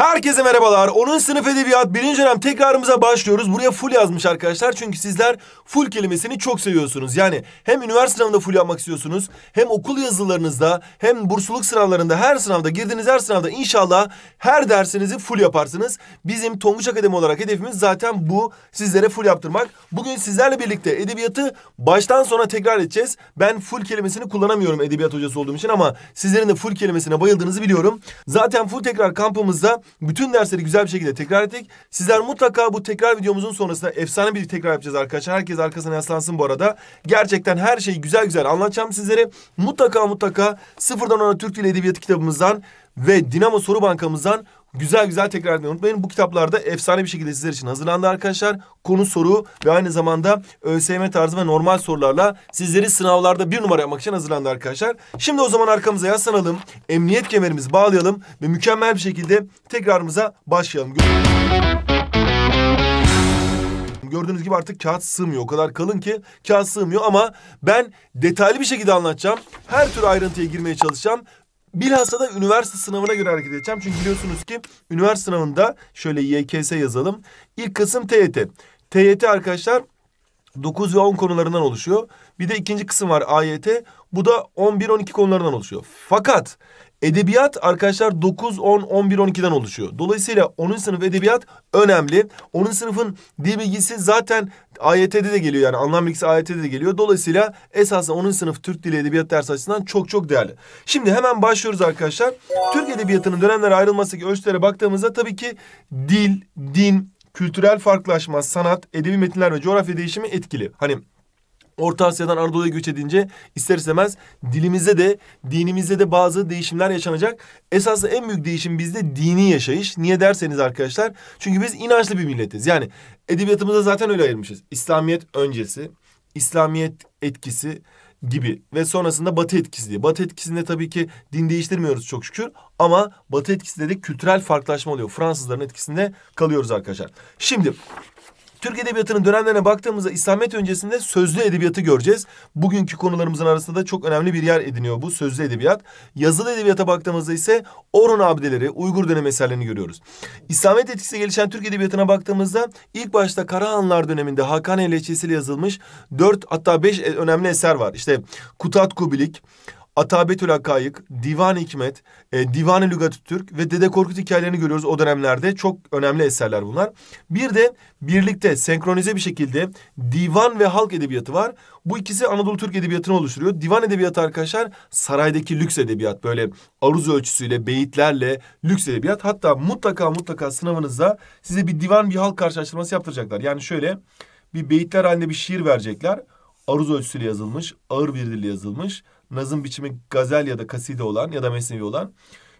Herkese merhabalar. Onun sınıf edebiyat birinci dönem tekrarımıza başlıyoruz. Buraya full yazmış arkadaşlar. Çünkü sizler full kelimesini çok seviyorsunuz. Yani hem üniversite sınavında full yapmak istiyorsunuz. Hem okul yazılarınızda hem bursluluk sınavlarında her sınavda girdiğiniz her sınavda inşallah her dersinizi full yaparsınız. Bizim Tonguç Akademi olarak hedefimiz zaten bu. Sizlere full yaptırmak. Bugün sizlerle birlikte edebiyatı baştan sona tekrar edeceğiz. Ben full kelimesini kullanamıyorum edebiyat hocası olduğum için ama sizlerin de full kelimesine bayıldığınızı biliyorum. Zaten full tekrar kampımızda bütün dersleri güzel bir şekilde tekrar ettik. Sizler mutlaka bu tekrar videomuzun sonrasında efsane bir tekrar yapacağız arkadaşlar. Herkes arkasına yaslansın bu arada. Gerçekten her şeyi güzel güzel anlatacağım sizlere. Mutlaka mutlaka sıfırdan ona Türk Dili Edebiyatı kitabımızdan ve Dinamo Soru Bankamızdan Güzel güzel tekrar etmeyi unutmayın. Bu kitaplarda efsane bir şekilde sizler için hazırlandı arkadaşlar. Konu soru ve aynı zamanda ÖSYM tarzı ve normal sorularla sizleri sınavlarda bir numara yapmak için hazırlandı arkadaşlar. Şimdi o zaman arkamıza yaslanalım. Emniyet kemerimizi bağlayalım ve mükemmel bir şekilde tekrarımıza başlayalım. Gördüğünüz gibi artık kağıt sığmıyor. O kadar kalın ki kağıt sığmıyor ama ben detaylı bir şekilde anlatacağım. Her tür ayrıntıya girmeye çalışacağım. Bilhassa da üniversite sınavına göre hareket edeceğim. Çünkü biliyorsunuz ki üniversite sınavında şöyle YKS yazalım. İlk kısım TYT. TYT arkadaşlar 9 ve 10 konularından oluşuyor. Bir de ikinci kısım var AYT. Bu da 11-12 konularından oluşuyor. Fakat Edebiyat arkadaşlar 9, 10, 11, 12'den oluşuyor. Dolayısıyla 10. sınıf edebiyat önemli. 10. sınıfın dil bilgisi zaten AYT'de de geliyor yani anlam bilgisi AYT'de de geliyor. Dolayısıyla esasında 10. sınıf Türk Dili Edebiyat dersi açısından çok çok değerli. Şimdi hemen başlıyoruz arkadaşlar. Türk Edebiyatı'nın dönemlere ayrılmasındaki ölçülere baktığımızda tabii ki dil, din, kültürel farklılaşma, sanat, edebi metinler ve coğrafya değişimi etkili. Hani Orta Asya'dan Anadolu'ya göç edince ister istemez dilimizde de dinimizde de bazı değişimler yaşanacak. Esaslı en büyük değişim bizde dini yaşayış. Niye derseniz arkadaşlar çünkü biz inançlı bir milletiz. Yani edebiyatımızda zaten öyle ayırmışız. İslamiyet öncesi, İslamiyet etkisi gibi ve sonrasında Batı etkisi diye. Batı etkisinde tabii ki din değiştirmiyoruz çok şükür ama Batı etkisinde de kültürel farklılaşma oluyor. Fransızların etkisinde kalıyoruz arkadaşlar. Şimdi Türk Edebiyatı'nın dönemlerine baktığımızda İslamiyet öncesinde sözlü edebiyatı göreceğiz. Bugünkü konularımızın arasında da çok önemli bir yer ediniyor bu sözlü edebiyat. Yazılı edebiyata baktığımızda ise Orhun abdeleri, Uygur dönemi eserlerini görüyoruz. İslamiyet etkisi gelişen Türk Edebiyatı'na baktığımızda ilk başta Karahanlar döneminde Hakan Lehçesi'yle yazılmış dört hatta beş e, önemli eser var. İşte Kutat Kubilik, Atabetül Hakayık, Divan Hikmet, e, Divan-ı Lügat-ı Türk ve Dede Korkut hikayelerini görüyoruz o dönemlerde. Çok önemli eserler bunlar. Bir de birlikte senkronize bir şekilde divan ve halk edebiyatı var. Bu ikisi Anadolu Türk edebiyatını oluşturuyor. Divan edebiyatı arkadaşlar saraydaki lüks edebiyat. Böyle aruz ölçüsüyle, beyitlerle lüks edebiyat. Hatta mutlaka mutlaka sınavınızda size bir divan bir halk karşılaştırması yaptıracaklar. Yani şöyle bir beyitler halinde bir şiir verecekler. Aruz ölçüsüyle yazılmış, ağır bir dille yazılmış nazım biçimi gazel ya da kaside olan ya da mesnevi olan.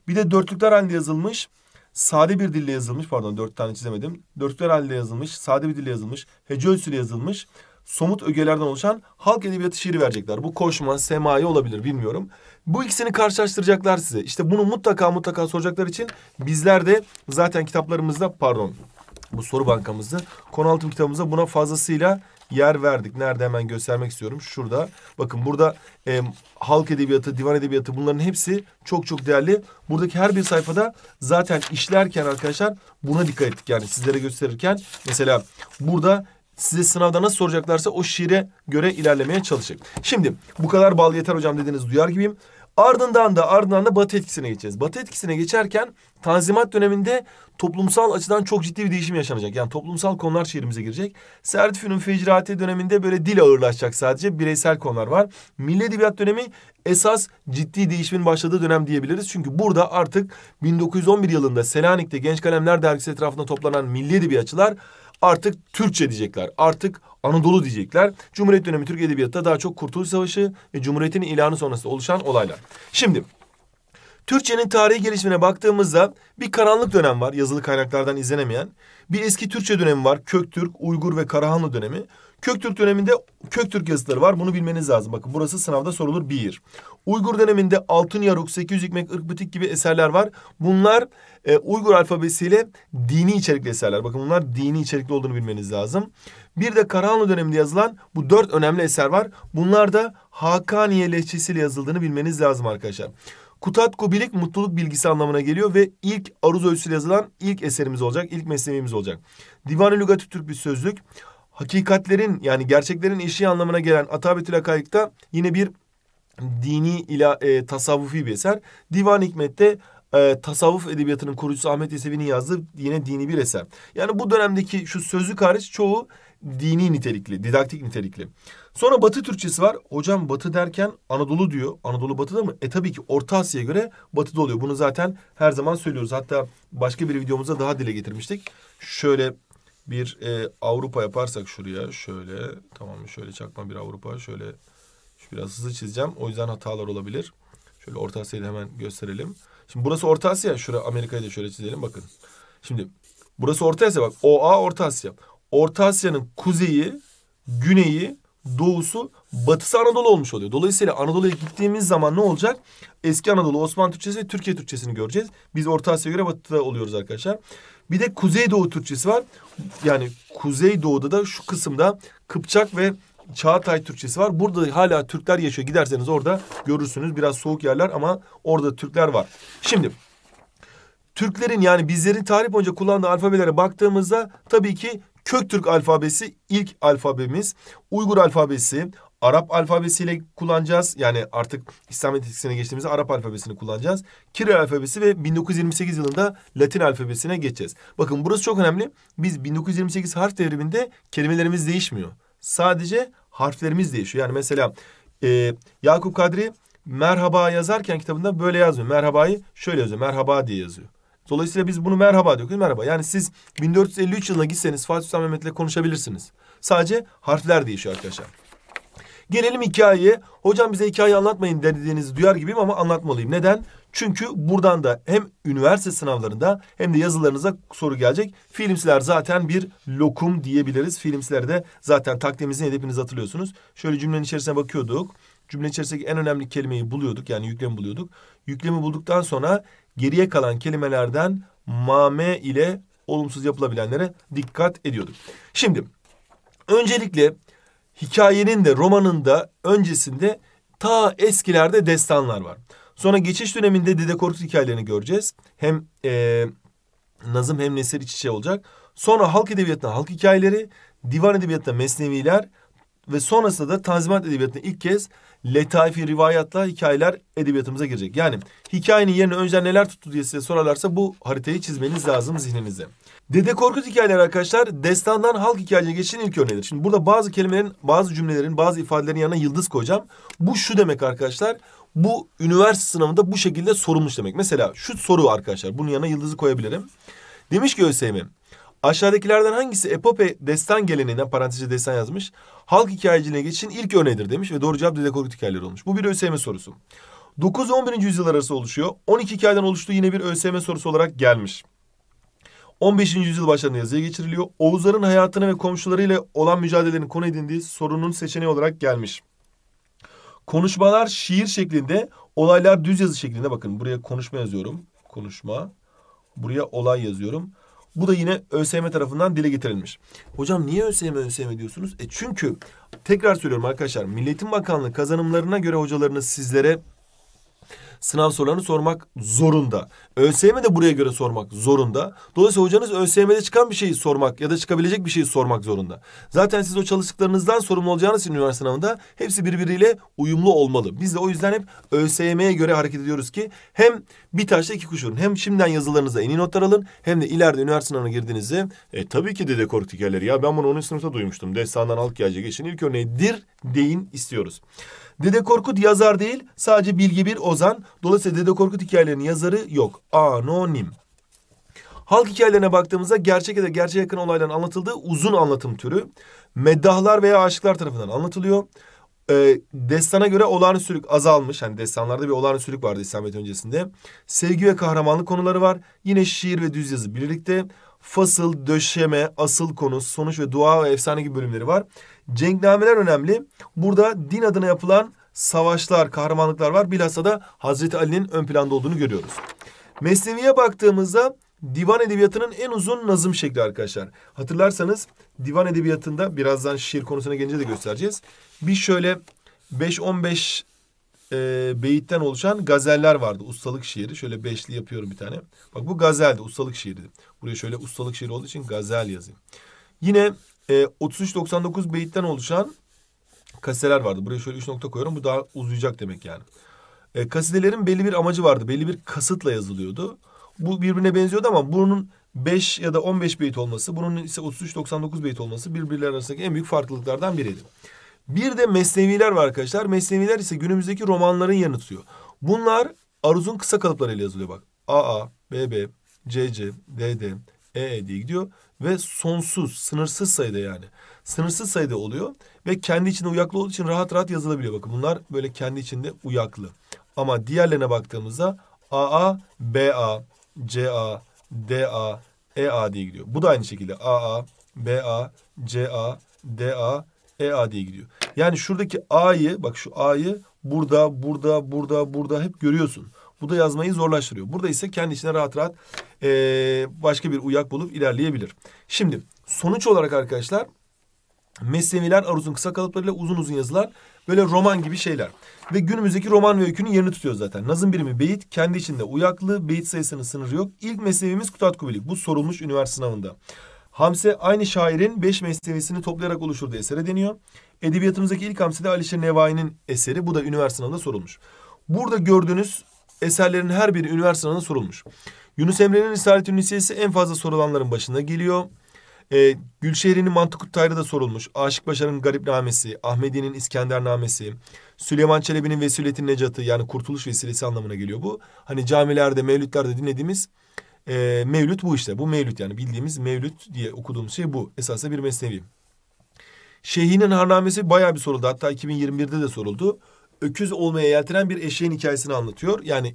Bir de dörtlükler halinde yazılmış, sade bir dille yazılmış, pardon dört tane çizemedim. Dörtlükler halinde yazılmış, sade bir dille yazılmış, hece ölçüsüyle yazılmış, somut ögelerden oluşan halk edebiyatı şiiri verecekler. Bu koşma, semai olabilir bilmiyorum. Bu ikisini karşılaştıracaklar size. İşte bunu mutlaka mutlaka soracaklar için bizler de zaten kitaplarımızda, pardon bu soru bankamızda, konu anlatım kitabımızda buna fazlasıyla yer verdik. Nerede hemen göstermek istiyorum. Şurada. Bakın burada e, halk edebiyatı, divan edebiyatı bunların hepsi çok çok değerli. Buradaki her bir sayfada zaten işlerken arkadaşlar buna dikkat ettik. Yani sizlere gösterirken mesela burada size sınavda nasıl soracaklarsa o şiire göre ilerlemeye çalışacak. Şimdi bu kadar bal yeter hocam dediğiniz duyar gibiyim. Ardından da ardından da batı etkisine geçeceğiz. Batı etkisine geçerken Tanzimat döneminde toplumsal açıdan çok ciddi bir değişim yaşanacak. Yani toplumsal konular şehrimize girecek. Sertifünün fecrati döneminde böyle dil ağırlaşacak sadece. Bireysel konular var. Milli Edebiyat dönemi esas ciddi değişimin başladığı dönem diyebiliriz. Çünkü burada artık 1911 yılında Selanik'te Genç Kalemler Dergisi etrafında toplanan milli edebiyatçılar Artık Türkçe diyecekler. Artık Anadolu diyecekler. Cumhuriyet dönemi Türk Edebiyatı daha çok Kurtuluş Savaşı ve Cumhuriyet'in ilanı sonrası oluşan olaylar. Şimdi Türkçenin tarihi gelişimine baktığımızda bir karanlık dönem var yazılı kaynaklardan izlenemeyen. Bir eski Türkçe dönemi var Köktürk, Uygur ve Karahanlı dönemi. Köktürk döneminde Köktürk yazıları var. Bunu bilmeniz lazım. Bakın burası sınavda sorulur bir. Uygur döneminde Altın Yaruk, 800 Hikmet, Irkbıtik gibi eserler var. Bunlar e, Uygur alfabesiyle dini içerikli eserler. Bakın bunlar dini içerikli olduğunu bilmeniz lazım. Bir de Karahanlı döneminde yazılan bu dört önemli eser var. Bunlar da Hakaniye lehçesiyle yazıldığını bilmeniz lazım arkadaşlar. Kutatku bilik mutluluk bilgisi anlamına geliyor ve ilk aruz ölçüsüyle yazılan ilk eserimiz olacak, ilk mesleğimiz olacak. Divan-ı lügat Türk bir sözlük hakikatlerin yani gerçeklerin eşiği anlamına gelen Atabetül Hakayık'ta yine bir dini ila e, tasavvufi bir eser. Divan Hikmet'te e, tasavvuf edebiyatının kurucusu Ahmet Yesevi'nin yazdığı yine dini bir eser. Yani bu dönemdeki şu sözlük hariç çoğu dini nitelikli, didaktik nitelikli. Sonra Batı Türkçesi var. Hocam Batı derken Anadolu diyor. Anadolu Batı'da mı? E tabii ki Orta Asya'ya göre Batı'da oluyor. Bunu zaten her zaman söylüyoruz. Hatta başka bir videomuzda daha dile getirmiştik. Şöyle bir e, Avrupa yaparsak şuraya şöyle tamam şöyle çakma bir Avrupa şöyle şu biraz hızlı çizeceğim o yüzden hatalar olabilir. Şöyle Orta Asya'yı da hemen gösterelim. Şimdi burası Orta Asya şura Amerika'yı da şöyle çizelim bakın. Şimdi burası Orta Asya bak OA Orta Asya. Orta Asya'nın kuzeyi, güneyi, doğusu, batısı Anadolu olmuş oluyor. Dolayısıyla Anadolu'ya gittiğimiz zaman ne olacak? Eski Anadolu, Osmanlı Türkçesi ve Türkiye Türkçesini göreceğiz. Biz Orta Asya'ya göre batıda oluyoruz arkadaşlar. Bir de Kuzeydoğu Türkçesi var. Yani Kuzeydoğu'da da şu kısımda Kıpçak ve Çağatay Türkçesi var. Burada hala Türkler yaşıyor. Giderseniz orada görürsünüz. Biraz soğuk yerler ama orada Türkler var. Şimdi Türklerin yani bizlerin tarih boyunca kullandığı alfabelere baktığımızda tabii ki Köktürk alfabesi ilk alfabemiz. Uygur alfabesi, Arap alfabesiyle kullanacağız. Yani artık İslamiyet etkisine geçtiğimizde Arap alfabesini kullanacağız. Kiril alfabesi ve 1928 yılında Latin alfabesine geçeceğiz. Bakın burası çok önemli. Biz 1928 harf devriminde kelimelerimiz değişmiyor. Sadece harflerimiz değişiyor. Yani mesela e, Yakup Kadri merhaba yazarken kitabında böyle yazmıyor. Merhabayı şöyle yazıyor. Merhaba diye yazıyor. Dolayısıyla biz bunu merhaba diyoruz. Merhaba. Yani siz 1453 yılına gitseniz Fatih Sultan Mehmet'le konuşabilirsiniz. Sadece harfler değişiyor arkadaşlar. Gelelim hikayeye. Hocam bize hikaye anlatmayın dediğinizi duyar gibiyim ama anlatmalıyım. Neden? Çünkü buradan da hem üniversite sınavlarında hem de yazılarınıza soru gelecek. Filmsiler zaten bir lokum diyebiliriz. Filmsilerde zaten takdimimizin hedefiniz hatırlıyorsunuz. Şöyle cümlenin içerisine bakıyorduk. Cümle içerisindeki en önemli kelimeyi buluyorduk. Yani yüklemi buluyorduk. Yüklemi bulduktan sonra geriye kalan kelimelerden mame ile olumsuz yapılabilenlere dikkat ediyorduk. Şimdi öncelikle hikayenin de romanın da öncesinde ta eskilerde destanlar var. Sonra geçiş döneminde Dede Korkut hikayelerini göreceğiz. Hem e, Nazım hem Nesir iç içe olacak. Sonra halk edebiyatında halk hikayeleri, divan edebiyatında mesneviler, ve sonrasında da Tanzimat Edebiyatı'nda ilk kez letaifi rivayatla hikayeler edebiyatımıza girecek. Yani hikayenin yerine önceden neler tuttu diye size sorarlarsa bu haritayı çizmeniz lazım zihninizde. Dede Korkut hikayeleri arkadaşlar destandan halk hikayelerine geçişin ilk örneğidir. Şimdi burada bazı kelimelerin, bazı cümlelerin, bazı ifadelerin yanına yıldız koyacağım. Bu şu demek arkadaşlar. Bu üniversite sınavında bu şekilde sorulmuş demek. Mesela şu soru arkadaşlar. Bunun yanına yıldızı koyabilirim. Demiş ki ÖSYM, Aşağıdakilerden hangisi epope destan geleneğinden parantezce destan yazmış. Halk hikayeciliğine geçişin ilk örneğidir demiş ve doğru cevap Dede Korkut hikayeleri olmuş. Bu bir ÖSYM sorusu. 9-11. yüzyıllar arası oluşuyor. 12 hikayeden oluştuğu yine bir ÖSYM sorusu olarak gelmiş. 15. yüzyıl başlarında yazıya geçiriliyor. Oğuzların hayatını ve komşularıyla olan mücadelelerini konu edindiği sorunun seçeneği olarak gelmiş. Konuşmalar şiir şeklinde, olaylar düz yazı şeklinde. Bakın buraya konuşma yazıyorum. Konuşma. Buraya olay yazıyorum. Bu da yine ÖSYM tarafından dile getirilmiş. Hocam niye ÖSYM ÖSYM diyorsunuz? E çünkü tekrar söylüyorum arkadaşlar Milletin Bakanlığı kazanımlarına göre hocalarınız sizlere sınav sorularını sormak zorunda. ÖSYM de buraya göre sormak zorunda. Dolayısıyla hocanız ÖSYM'de çıkan bir şeyi sormak ya da çıkabilecek bir şeyi sormak zorunda. Zaten siz o çalıştıklarınızdan sorumlu olacağınız için üniversite sınavında hepsi birbiriyle uyumlu olmalı. Biz de o yüzden hep ÖSYM'ye göre hareket ediyoruz ki hem bir taşla iki kuş vurun. Hem şimdiden yazılarınıza en iyi notlar alın hem de ileride üniversite sınavına girdiğinizde e, tabii ki dede korktikerleri ya ben bunu 10. sınıfta duymuştum. Destandan halk gelecek için ilk örneğidir deyin istiyoruz. Dede Korkut yazar değil, sadece bilgi bir ozan. Dolayısıyla Dede Korkut hikayelerinin yazarı yok. Anonim. Halk hikayelerine baktığımızda gerçek ya da gerçeğe yakın olayların anlatıldığı uzun anlatım türü. Meddahlar veya aşıklar tarafından anlatılıyor. E, destana göre olağanüstülük azalmış. Hani destanlarda bir olağanüstülük vardı İslamiyet öncesinde. Sevgi ve kahramanlık konuları var. Yine şiir ve düz yazı birlikte fasıl, döşeme, asıl konu, sonuç ve dua ve efsane gibi bölümleri var. Cenknameler önemli. Burada din adına yapılan savaşlar, kahramanlıklar var. Bilhassa da Hazreti Ali'nin ön planda olduğunu görüyoruz. Mesnevi'ye baktığımızda divan edebiyatının en uzun nazım şekli arkadaşlar. Hatırlarsanız divan edebiyatında birazdan şiir konusuna gelince de göstereceğiz. Bir şöyle 5-15 e, beyitten oluşan gazeller vardı. Ustalık şiiri. Şöyle beşli yapıyorum bir tane. Bak bu gazeldi. Ustalık şiirdi. Buraya şöyle ustalık şiiri olduğu için gazel yazayım. Yine e, 33-99 beyitten oluşan kaseler vardı. Buraya şöyle üç nokta koyuyorum. Bu daha uzayacak demek yani. E, kasidelerin belli bir amacı vardı. Belli bir kasıtla yazılıyordu. Bu birbirine benziyordu ama bunun 5 ya da 15 beyit olması, bunun ise 33-99 beyit olması birbirleri arasındaki en büyük farklılıklardan biriydi. Bir de mesneviler var arkadaşlar. Mesneviler ise günümüzdeki romanların yerini tutuyor. Bunlar Aruz'un kısa kalıplarıyla yazılıyor bak. AA, BB, CC, DD, EE diye gidiyor ve sonsuz, sınırsız sayıda yani. Sınırsız sayıda oluyor ve kendi içinde uyaklı olduğu için rahat rahat yazılabiliyor. Bakın bunlar böyle kendi içinde uyaklı. Ama diğerlerine baktığımızda AA, BA, CA, DA, EA diye gidiyor. Bu da aynı şekilde AA, BA, CA, DA, EA diye gidiyor. Yani şuradaki A'yı bak şu A'yı burada, burada, burada, burada hep görüyorsun. Bu da yazmayı zorlaştırıyor. Burada ise kendi içine rahat rahat e, başka bir uyak bulup ilerleyebilir. Şimdi sonuç olarak arkadaşlar mesneviler Aruz'un kısa kalıplarıyla uzun uzun yazılan böyle roman gibi şeyler. Ve günümüzdeki roman ve öykünün yerini tutuyor zaten. Nazım birimi beyit kendi içinde uyaklı, beyit sayısının sınırı yok. İlk meslevimiz Kutat Kubilik. Bu sorulmuş üniversite sınavında. Hamse aynı şairin beş mesnevisini toplayarak oluşurduğu esere deniyor. Edebiyatımızdaki ilk hamse de Alişir Nevai'nin eseri. Bu da üniversite sınavında sorulmuş. Burada gördüğünüz eserlerin her biri üniversite sınavında sorulmuş. Yunus Emre'nin Risalet-i en fazla sorulanların başında geliyor. Ee, Gülşehir'in Mantıkut Tayrı da sorulmuş. Aşık Başar'ın Garip Namesi, Ahmedi'nin İskender Namesi, Süleyman Çelebi'nin Vesiletin Necatı yani kurtuluş vesilesi anlamına geliyor bu. Hani camilerde, mevlütlerde dinlediğimiz e, mevlüt bu işte. Bu mevlüt yani bildiğimiz mevlüt diye okuduğum şey bu. Esasında bir mesnevi. Şeyhinin harnamesi bayağı bir soruldu. Hatta 2021'de de soruldu. Öküz olmaya yeltenen bir eşeğin hikayesini anlatıyor. Yani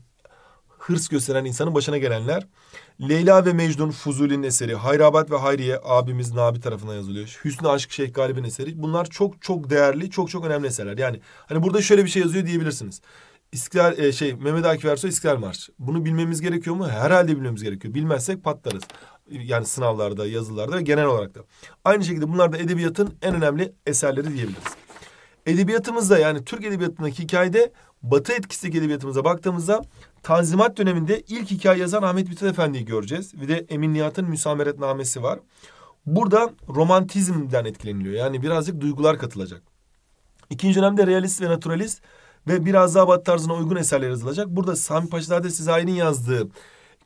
hırs gösteren insanın başına gelenler. Leyla ve Mecnun Fuzuli'nin eseri. Hayrabat ve Hayriye abimiz Nabi tarafından yazılıyor. Hüsnü Aşk Şeyh Galip'in eseri. Bunlar çok çok değerli, çok çok önemli eserler. Yani hani burada şöyle bir şey yazıyor diyebilirsiniz. İstiklal e, şey Mehmet Akif Ersoy İstiklal Marş. Bunu bilmemiz gerekiyor mu? Herhalde bilmemiz gerekiyor. Bilmezsek patlarız. Yani sınavlarda, yazılarda ve genel olarak da. Aynı şekilde bunlar da edebiyatın en önemli eserleri diyebiliriz. Edebiyatımızda yani Türk edebiyatındaki hikayede Batı etkisindeki edebiyatımıza baktığımızda Tanzimat döneminde ilk hikaye yazan Ahmet Mithat Efendi'yi göreceğiz. Bir de Emin Nihat'ın Müsameretnamesi var. Burada romantizmden etkileniliyor. Yani birazcık duygular katılacak. İkinci dönemde realist ve naturalist ve biraz daha batı tarzına uygun eserler yazılacak. Burada Sami Paşazade Sezai'nin yazdığı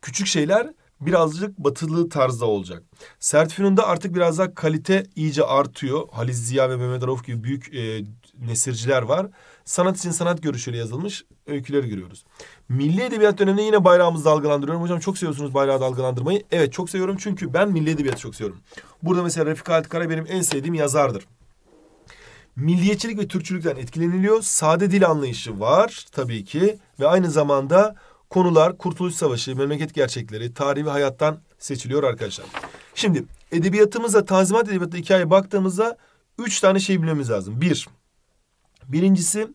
küçük şeyler birazcık batılı tarzda olacak. Sertifinon'da artık biraz daha kalite iyice artıyor. Halis Ziya ve Mehmet Rauf gibi büyük e, nesirciler var. Sanat için sanat görüşüyle yazılmış öyküler görüyoruz. Milli Edebiyat döneminde yine bayrağımızı dalgalandırıyorum. Hocam çok seviyorsunuz bayrağı dalgalandırmayı. Evet çok seviyorum çünkü ben milli edebiyatı çok seviyorum. Burada mesela Refik Halit Kara benim en sevdiğim yazardır milliyetçilik ve Türkçülükten etkileniliyor. Sade dil anlayışı var tabii ki ve aynı zamanda konular Kurtuluş Savaşı, memleket gerçekleri, tarihi ve hayattan seçiliyor arkadaşlar. Şimdi edebiyatımıza, Tanzimat Edebiyatı hikayeye baktığımızda üç tane şey bilmemiz lazım. Bir, birincisi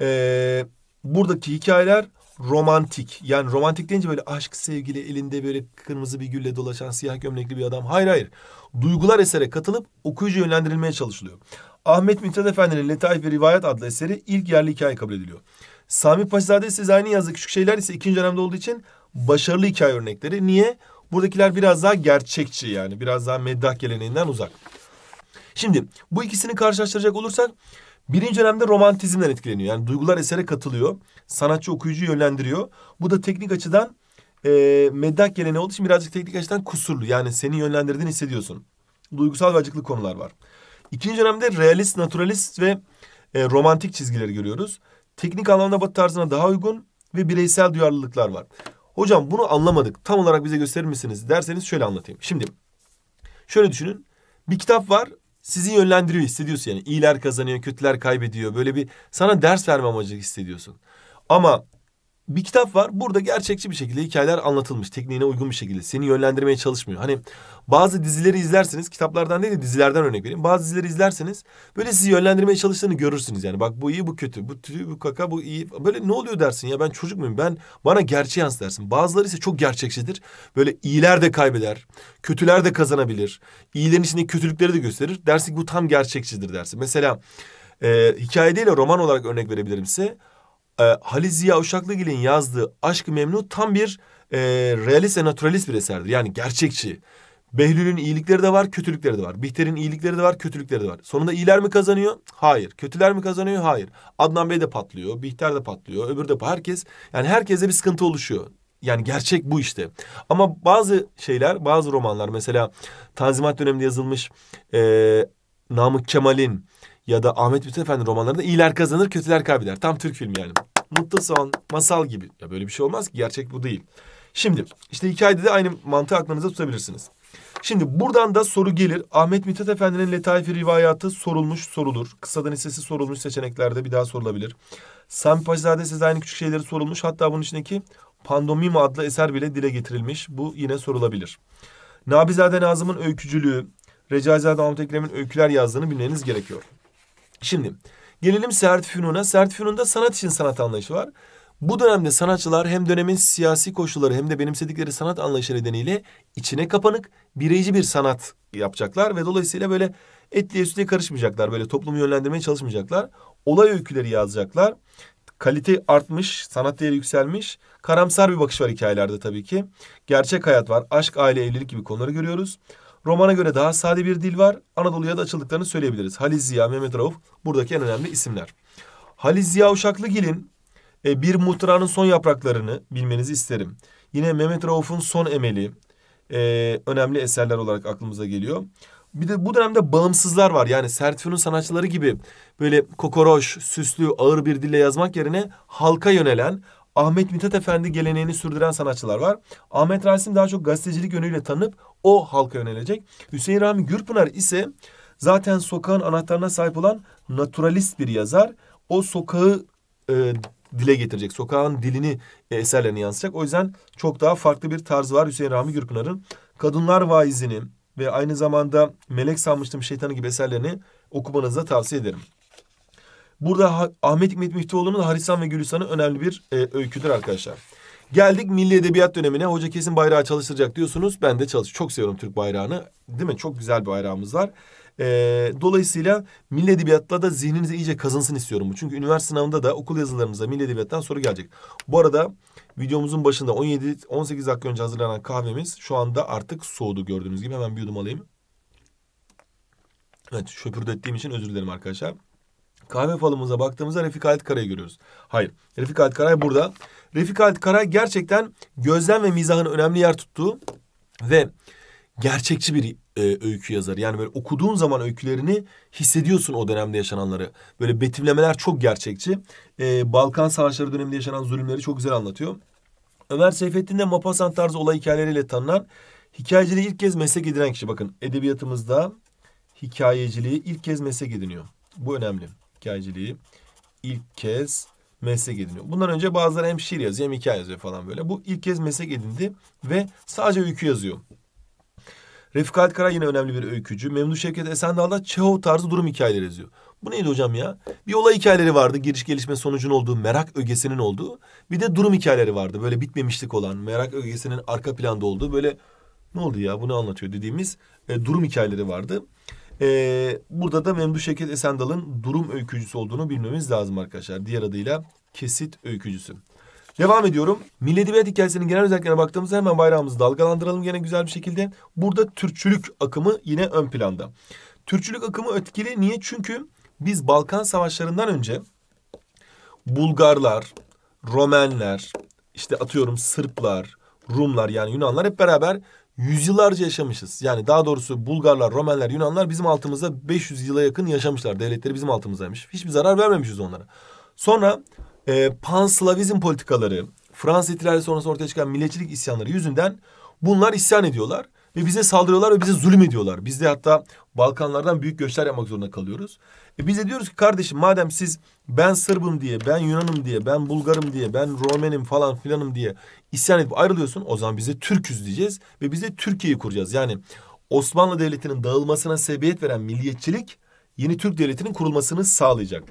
ee, buradaki hikayeler romantik. Yani romantik deyince böyle aşk, sevgili, elinde böyle kırmızı bir gülle dolaşan siyah gömlekli bir adam. Hayır hayır. Duygular esere katılıp okuyucu yönlendirilmeye çalışılıyor. Ahmet Mithat Efendi'nin Letaif ve Rivayet adlı eseri ilk yerli hikaye kabul ediliyor. Sami Paşazade Sezai'nin yazdığı Küçük Şeyler ise ikinci dönemde olduğu için başarılı hikaye örnekleri. Niye? Buradakiler biraz daha gerçekçi yani biraz daha meddah geleneğinden uzak. Şimdi bu ikisini karşılaştıracak olursak birinci dönemde romantizmden etkileniyor. Yani duygular esere katılıyor. Sanatçı okuyucuyu yönlendiriyor. Bu da teknik açıdan e, meddah geleneği olduğu için birazcık teknik açıdan kusurlu. Yani seni yönlendirdiğini hissediyorsun. Duygusal ve acıklı konular var. İkinci dönemde realist, naturalist ve e, romantik çizgileri görüyoruz. Teknik anlamda batı tarzına daha uygun ve bireysel duyarlılıklar var. Hocam bunu anlamadık. Tam olarak bize gösterir misiniz derseniz şöyle anlatayım. Şimdi şöyle düşünün. Bir kitap var. Sizi yönlendiriyor hissediyorsun yani. İyiler kazanıyor, kötüler kaybediyor. Böyle bir sana ders verme amacı hissediyorsun. Ama bir kitap var. Burada gerçekçi bir şekilde hikayeler anlatılmış. Tekniğine uygun bir şekilde. Seni yönlendirmeye çalışmıyor. Hani bazı dizileri izlerseniz kitaplardan değil de dizilerden örnek vereyim. Bazı dizileri izlerseniz böyle sizi yönlendirmeye çalıştığını görürsünüz. Yani bak bu iyi bu kötü. Bu tüy bu kaka bu iyi. Böyle ne oluyor dersin ya ben çocuk muyum? Ben bana gerçeği yansıt dersin. Bazıları ise çok gerçekçidir. Böyle iyiler de kaybeder. Kötüler de kazanabilir. İyilerin içinde kötülükleri de gösterir. Dersin ki bu tam gerçekçidir dersin. Mesela e, hikaye değil de roman olarak örnek verebilirim size e, Halil Ziya Uşaklıgil'in yazdığı Aşk-ı Memnu tam bir e, realist ve naturalist bir eserdir. Yani gerçekçi. Behlül'ün iyilikleri de var, kötülükleri de var. Bihter'in iyilikleri de var, kötülükleri de var. Sonunda iyiler mi kazanıyor? Hayır. Kötüler mi kazanıyor? Hayır. Adnan Bey de patlıyor, Bihter de patlıyor, öbür de herkes. Yani herkese bir sıkıntı oluşuyor. Yani gerçek bu işte. Ama bazı şeyler, bazı romanlar mesela Tanzimat döneminde yazılmış e, Namık Kemal'in ya da Ahmet Mithat Efendi romanlarında iyiler kazanır kötüler kaybeder. Tam Türk filmi yani. Mutlu son, masal gibi. Ya böyle bir şey olmaz ki gerçek bu değil. Şimdi işte hikayede de aynı mantığı aklınıza tutabilirsiniz. Şimdi buradan da soru gelir. Ahmet Mithat Efendi'nin Letaifi rivayatı sorulmuş sorulur. Kısadan hissesi sorulmuş seçeneklerde bir daha sorulabilir. Sami Paşazade size aynı küçük şeyleri sorulmuş. Hatta bunun içindeki Pandomima adlı eser bile dile getirilmiş. Bu yine sorulabilir. Nabizade Nazım'ın öykücülüğü, Recaizade Ahmet Ekrem'in öyküler yazdığını bilmeniz gerekiyor. Şimdi gelelim Sert Fünun'a. Sert Fünun'da sanat için sanat anlayışı var. Bu dönemde sanatçılar hem dönemin siyasi koşulları hem de benimsedikleri sanat anlayışı nedeniyle içine kapanık, bireyci bir sanat yapacaklar ve dolayısıyla böyle etliye sütliye karışmayacaklar. Böyle toplumu yönlendirmeye çalışmayacaklar. Olay öyküleri yazacaklar. Kalite artmış, sanat değeri yükselmiş. Karamsar bir bakış var hikayelerde tabii ki. Gerçek hayat var, aşk, aile, evlilik gibi konuları görüyoruz. Romana göre daha sade bir dil var. Anadolu'ya da açıldıklarını söyleyebiliriz. Halil Ziya, Mehmet Rauf buradaki en önemli isimler. Halil Ziya Uşaklıgil'in e, Bir Muhtıra'nın son yapraklarını bilmenizi isterim. Yine Mehmet Rauf'un son emeli e, önemli eserler olarak aklımıza geliyor. Bir de bu dönemde bağımsızlar var. Yani Sertfü'nün sanatçıları gibi böyle kokoroş, süslü, ağır bir dille yazmak yerine halka yönelen Ahmet Mithat Efendi geleneğini sürdüren sanatçılar var. Ahmet Rasim daha çok gazetecilik yönüyle tanınıp o halka yönelecek. Hüseyin Rami Gürpınar ise zaten sokağın anahtarına sahip olan naturalist bir yazar. O sokağı e, dile getirecek. Sokağın dilini e, eserlerine yansıtacak. O yüzden çok daha farklı bir tarz var Hüseyin Rami Gürpınar'ın. Kadınlar Vaizini ve aynı zamanda Melek Sanmıştım Şeytanı gibi eserlerini okumanızı da tavsiye ederim. Burada Ahmet Hikmet Müftüoğlu'nun Harisan ve Gülistan'ı önemli bir e, öyküdür arkadaşlar. Geldik milli edebiyat dönemine. Hoca kesin bayrağı çalıştıracak diyorsunuz. Ben de çalış. Çok seviyorum Türk bayrağını. Değil mi? Çok güzel bir bayrağımız var. Ee, dolayısıyla milli edebiyatla da zihninize iyice kazınsın istiyorum. Çünkü üniversite sınavında da okul yazılarımızda milli edebiyattan soru gelecek. Bu arada videomuzun başında 17-18 dakika önce hazırlanan kahvemiz şu anda artık soğudu gördüğünüz gibi. Hemen bir yudum alayım. Evet şöpürdettiğim için özür dilerim arkadaşlar. Kahve falımıza baktığımızda Refik Halit Kara'yı görüyoruz. Hayır. Refik Halit Karay burada Refik Halit Karay gerçekten gözlem ve mizahın önemli yer tuttuğu ve gerçekçi bir e, öykü yazarı. Yani böyle okuduğun zaman öykülerini hissediyorsun o dönemde yaşananları. Böyle betimlemeler çok gerçekçi. E, Balkan Savaşları döneminde yaşanan zulümleri çok güzel anlatıyor. Ömer Seyfettin de Mapasant tarzı olay hikayeleriyle tanınan hikayeciliği ilk kez meslek edinen kişi. Bakın edebiyatımızda hikayeciliği ilk kez meslek ediniyor. Bu önemli. Hikayeciliği ilk kez meslek ediniyor. Bundan önce bazıları hem şiir yazıyor hem hikaye yazıyor falan böyle. Bu ilk kez meslek edindi ve sadece öykü yazıyor. Refik Kara yine önemli bir öykücü. Memnun Şevket Esendal'da Çehov tarzı durum hikayeleri yazıyor. Bu neydi hocam ya? Bir olay hikayeleri vardı. Giriş gelişme sonucun olduğu, merak ögesinin olduğu. Bir de durum hikayeleri vardı. Böyle bitmemişlik olan, merak ögesinin arka planda olduğu böyle ne oldu ya bunu anlatıyor dediğimiz e, durum hikayeleri vardı. Ee, burada da Memduh Şevket Esendal'ın durum öykücüsü olduğunu bilmemiz lazım arkadaşlar. Diğer adıyla kesit öykücüsü. Devam ediyorum. Milli Edebiyat hikayesinin genel özelliklerine baktığımızda hemen bayrağımızı dalgalandıralım yine güzel bir şekilde. Burada Türkçülük akımı yine ön planda. Türkçülük akımı etkili niye? Çünkü biz Balkan savaşlarından önce Bulgarlar, Romenler, işte atıyorum Sırplar, Rumlar yani Yunanlar hep beraber yüzyıllarca yaşamışız. Yani daha doğrusu Bulgarlar, Romenler, Yunanlar bizim altımızda 500 yıla yakın yaşamışlar. Devletleri bizim altımızdaymış. Hiçbir zarar vermemişiz onlara. Sonra e, panslavizm politikaları, Fransız ihtilali sonrası ortaya çıkan milliyetçilik isyanları yüzünden bunlar isyan ediyorlar. Ve bize saldırıyorlar ve bize zulüm ediyorlar. Biz de hatta Balkanlardan büyük göçler yapmak zorunda kalıyoruz. E biz de diyoruz ki kardeşim madem siz ben Sırbım diye, ben Yunanım diye, ben Bulgarım diye, ben Romenim falan filanım diye isyan edip ayrılıyorsun. O zaman bize Türküz diyeceğiz ve bize Türkiye'yi kuracağız. Yani Osmanlı Devleti'nin dağılmasına sebebiyet veren milliyetçilik yeni Türk Devleti'nin kurulmasını sağlayacak.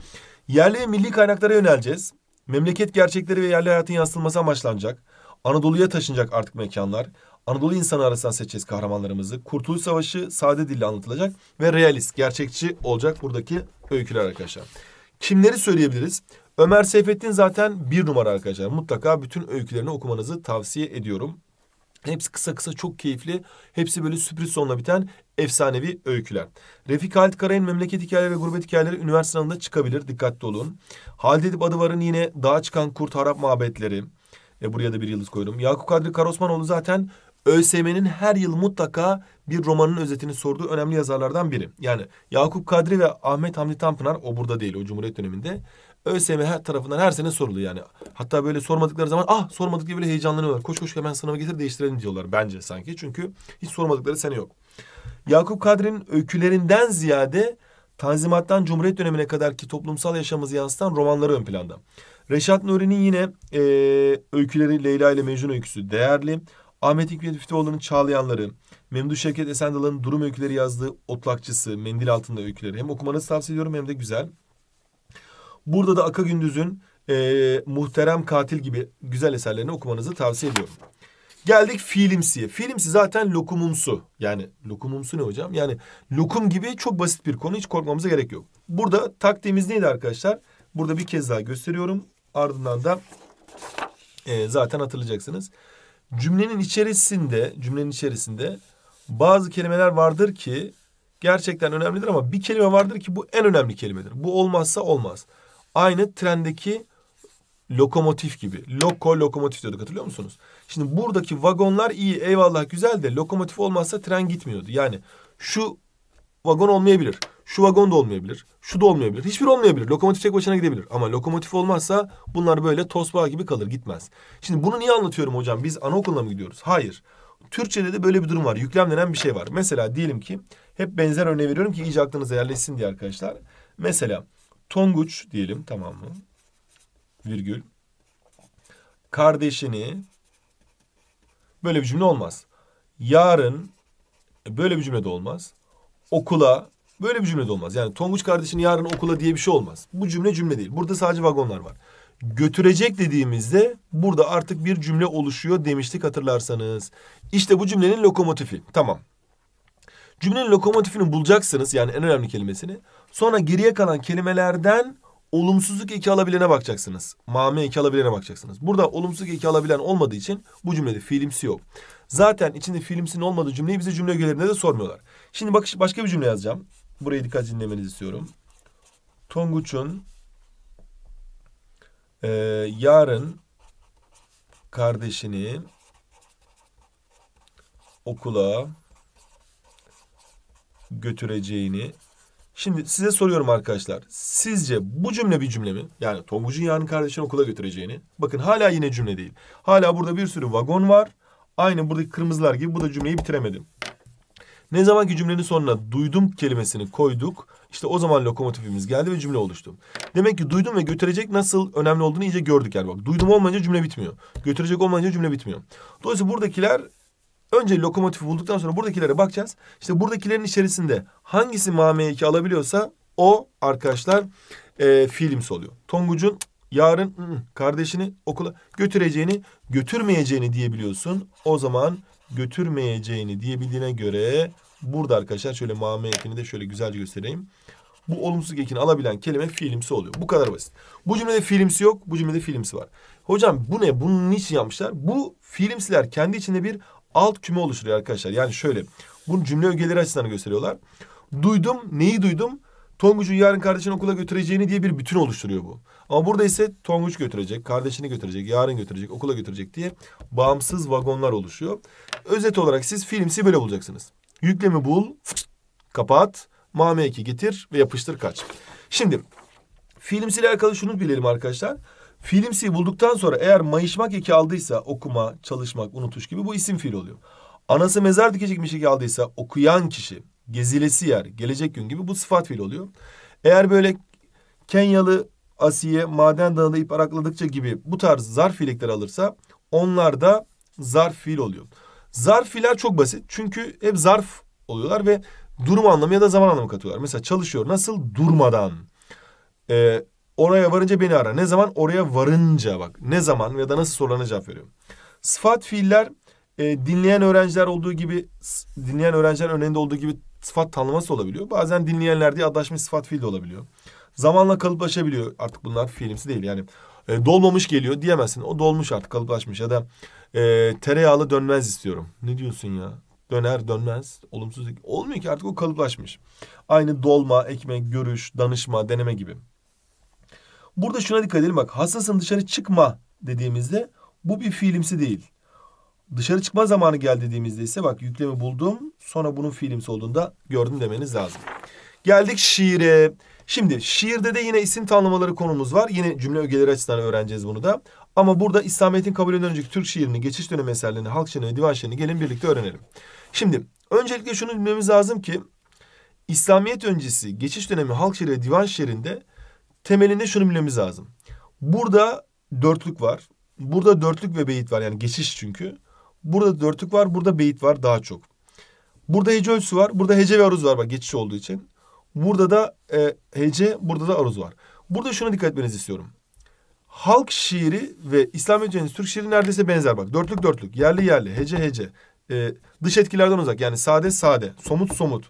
Yerli ve milli kaynaklara yöneleceğiz. Memleket gerçekleri ve yerli hayatın yansıtılması amaçlanacak. Anadolu'ya taşınacak artık mekanlar. Anadolu insanı arasından seçeceğiz kahramanlarımızı. Kurtuluş Savaşı sade dille anlatılacak ve realist, gerçekçi olacak buradaki öyküler arkadaşlar. Kimleri söyleyebiliriz? Ömer Seyfettin zaten bir numara arkadaşlar. Mutlaka bütün öykülerini okumanızı tavsiye ediyorum. Hepsi kısa kısa çok keyifli. Hepsi böyle sürpriz sonla biten efsanevi öyküler. Refik Halit Karay'ın Memleket Hikayeleri ve Gurbet Hikayeleri üniversite sınavında çıkabilir. Dikkatli olun. Halide Edip Adıvar'ın yine Dağa Çıkan Kurt Harap Mabetleri. E buraya da bir yıldız koyuyorum. Yakup Kadri Karosmanoğlu zaten ÖSYM'nin her yıl mutlaka bir romanın özetini sorduğu önemli yazarlardan biri. Yani Yakup Kadri ve Ahmet Hamdi Tanpınar o burada değil o Cumhuriyet döneminde. ÖSYM her tarafından her sene sorulu yani. Hatta böyle sormadıkları zaman ah sormadık diye böyle heyecanlanıyorlar. Koş koş hemen sınavı getir değiştirelim diyorlar bence sanki. Çünkü hiç sormadıkları sene yok. Yakup Kadri'nin öykülerinden ziyade Tanzimat'tan Cumhuriyet dönemine kadar ki toplumsal yaşamımızı yansıtan romanları ön planda. Reşat Nuri'nin yine e, öyküleri Leyla ile Mecnun öyküsü değerli. Ahmet Hikmet Müftüoğlu'nun Çağlayanları, Memduh Şevket Esendal'ın Durum Öyküleri yazdığı Otlakçısı, Mendil Altında Öyküleri. Hem okumanızı tavsiye ediyorum hem de güzel. Burada da Aka Gündüz'ün e, Muhterem Katil gibi güzel eserlerini okumanızı tavsiye ediyorum. Geldik fiilimsiye. Fiilimsi zaten lokumumsu. Yani lokumumsu ne hocam? Yani lokum gibi çok basit bir konu. Hiç korkmamıza gerek yok. Burada taktiğimiz neydi arkadaşlar? Burada bir kez daha gösteriyorum. Ardından da e, zaten hatırlayacaksınız. Cümlenin içerisinde, cümlenin içerisinde bazı kelimeler vardır ki gerçekten önemlidir ama bir kelime vardır ki bu en önemli kelimedir. Bu olmazsa olmaz. Aynı trendeki lokomotif gibi. Loko lokomotif diyorduk hatırlıyor musunuz? Şimdi buradaki vagonlar iyi eyvallah güzel de lokomotif olmazsa tren gitmiyordu. Yani şu vagon olmayabilir. Şu vagon da olmayabilir. Şu da olmayabilir. Hiçbir olmayabilir. Lokomotif tek başına gidebilir. Ama lokomotif olmazsa bunlar böyle tosbağa gibi kalır gitmez. Şimdi bunu niye anlatıyorum hocam? Biz anaokuluna mı gidiyoruz? Hayır. Türkçede de böyle bir durum var. Yüklem denen bir şey var. Mesela diyelim ki hep benzer örneği veriyorum ki iyice aklınıza yerleşsin diye arkadaşlar. Mesela Tonguç diyelim tamam mı? Virgül. Kardeşini böyle bir cümle olmaz. Yarın e, böyle bir cümle de olmaz. Okula Böyle bir cümle de olmaz. Yani Tonguç kardeşini yarın okula diye bir şey olmaz. Bu cümle cümle değil. Burada sadece vagonlar var. Götürecek dediğimizde burada artık bir cümle oluşuyor demiştik hatırlarsanız. İşte bu cümlenin lokomotifi. Tamam. Cümlenin lokomotifini bulacaksınız yani en önemli kelimesini. Sonra geriye kalan kelimelerden olumsuzluk eki alabilene bakacaksınız. Mame eki alabilene bakacaksınız. Burada olumsuzluk eki alabilen olmadığı için bu cümlede fiilimsi yok. Zaten içinde fiilimsinin olmadığı cümleyi bize cümle görevinde de sormuyorlar. Şimdi bak başka bir cümle yazacağım. Burayı dikkat dinlemenizi istiyorum. Tonguç'un e, yarın kardeşini okula götüreceğini. Şimdi size soruyorum arkadaşlar. Sizce bu cümle bir cümle mi? Yani Tonguç'un yarın kardeşini okula götüreceğini. Bakın hala yine cümle değil. Hala burada bir sürü vagon var. Aynı buradaki kırmızılar gibi bu da cümleyi bitiremedim. Ne zaman ki cümlenin sonuna duydum kelimesini koyduk. İşte o zaman lokomotifimiz geldi ve cümle oluştu. Demek ki duydum ve götürecek nasıl önemli olduğunu iyice gördük yani bak. Duydum olmayınca cümle bitmiyor. Götürecek olmayınca cümle bitmiyor. Dolayısıyla buradakiler önce lokomotifi bulduktan sonra buradakilere bakacağız. İşte buradakilerin içerisinde hangisi mameye iki alabiliyorsa o arkadaşlar e, fiilimsi oluyor. Tonguç'un yarın ı -ı, kardeşini okula götüreceğini, götürmeyeceğini diyebiliyorsun. O zaman götürmeyeceğini diyebildiğine göre burada arkadaşlar şöyle mame ekini de şöyle güzelce göstereyim. Bu olumsuz ekini alabilen kelime fiilimsi oluyor. Bu kadar basit. Bu cümlede fiilimsi yok. Bu cümlede fiilimsi var. Hocam bu ne? Bunun niçin yapmışlar? Bu fiilimsiler kendi içinde bir alt küme oluşturuyor arkadaşlar. Yani şöyle. Bunu cümle ögeleri açısından gösteriyorlar. Duydum. Neyi duydum? Tonguç'un yarın kardeşini okula götüreceğini diye bir bütün oluşturuyor bu. Ama burada ise Tonguç götürecek, kardeşini götürecek, yarın götürecek, okula götürecek diye bağımsız vagonlar oluşuyor. Özet olarak siz filmsi böyle bulacaksınız. Yüklemi bul, kapat, mame eki getir ve yapıştır kaç. Şimdi filmsi ile alakalı şunu bilelim arkadaşlar. Filmsi bulduktan sonra eğer mayışmak eki aldıysa okuma, çalışmak, unutuş gibi bu isim fiil oluyor. Anası mezar dikecekmiş eki aldıysa okuyan kişi gezilesi yer, gelecek gün gibi bu sıfat fiil oluyor. Eğer böyle Kenyalı Asiye maden dağında ip arakladıkça gibi bu tarz zarf fiilekler alırsa onlar da zarf fiil oluyor. Zarf fiiller çok basit çünkü hep zarf oluyorlar ve durum anlamı ya da zaman anlamı katıyorlar. Mesela çalışıyor nasıl durmadan. Ee, oraya varınca beni ara. Ne zaman oraya varınca bak. Ne zaman ya da nasıl sorularına cevap veriyorum. Sıfat fiiller e, dinleyen öğrenciler olduğu gibi dinleyen öğrenciler örneğinde olduğu gibi sıfat tanımlaması olabiliyor. Bazen dinleyenler diye adaşmış sıfat fiil de olabiliyor. Zamanla kalıplaşabiliyor. Artık bunlar fiilimsi değil yani. E, dolmamış geliyor diyemezsin. O dolmuş artık kalıplaşmış ya da e, tereyağlı dönmez istiyorum. Ne diyorsun ya? Döner dönmez. Olumsuz olmuyor ki artık o kalıplaşmış. Aynı dolma, ekmek, görüş, danışma, deneme gibi. Burada şuna dikkat edelim bak. Hassasın dışarı çıkma dediğimizde bu bir fiilimsi değil. Dışarı çıkma zamanı geldi dediğimizde ise bak yüklemi buldum. Sonra bunun fiilimsi olduğunda gördüm demeniz lazım. Geldik şiire. Şimdi şiirde de yine isim tanımları konumuz var. Yine cümle ögeleri açısından öğreneceğiz bunu da. Ama burada İslamiyet'in kabulünden önceki Türk şiirini, geçiş dönemi eserlerini, halk şiirini divan şiirini gelin birlikte öğrenelim. Şimdi öncelikle şunu bilmemiz lazım ki İslamiyet öncesi geçiş dönemi halk şiiri ve divan şiirinde temelinde şunu bilmemiz lazım. Burada dörtlük var. Burada dörtlük ve beyit var yani geçiş çünkü. Burada dörtlük var, burada beyit var daha çok. Burada hece ölçüsü var, burada hece ve aruz var bak geçiş olduğu için. Burada da e, hece, burada da aruz var. Burada şuna dikkat etmenizi istiyorum. Halk şiiri ve İslam öncesi Türk şiiri neredeyse benzer bak. Dörtlük dörtlük, yerli yerli, hece hece. E, dış etkilerden uzak yani sade sade, somut somut.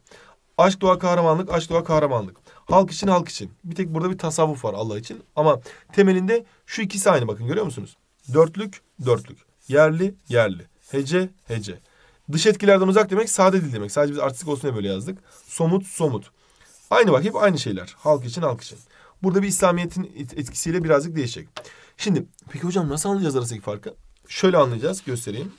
Aşk doğa kahramanlık, aşk doğa kahramanlık. Halk için halk için. Bir tek burada bir tasavvuf var Allah için. Ama temelinde şu ikisi aynı bakın görüyor musunuz? Dörtlük, dörtlük. Yerli, yerli. Hece, hece. Dış etkilerden uzak demek sade dil demek. Sadece biz artistik olsun diye böyle yazdık. Somut, somut. Aynı bak hep aynı şeyler. Halk için, halk için. Burada bir İslamiyet'in etkisiyle birazcık değişecek. Şimdi peki hocam nasıl anlayacağız arasındaki farkı? Şöyle anlayacağız göstereyim.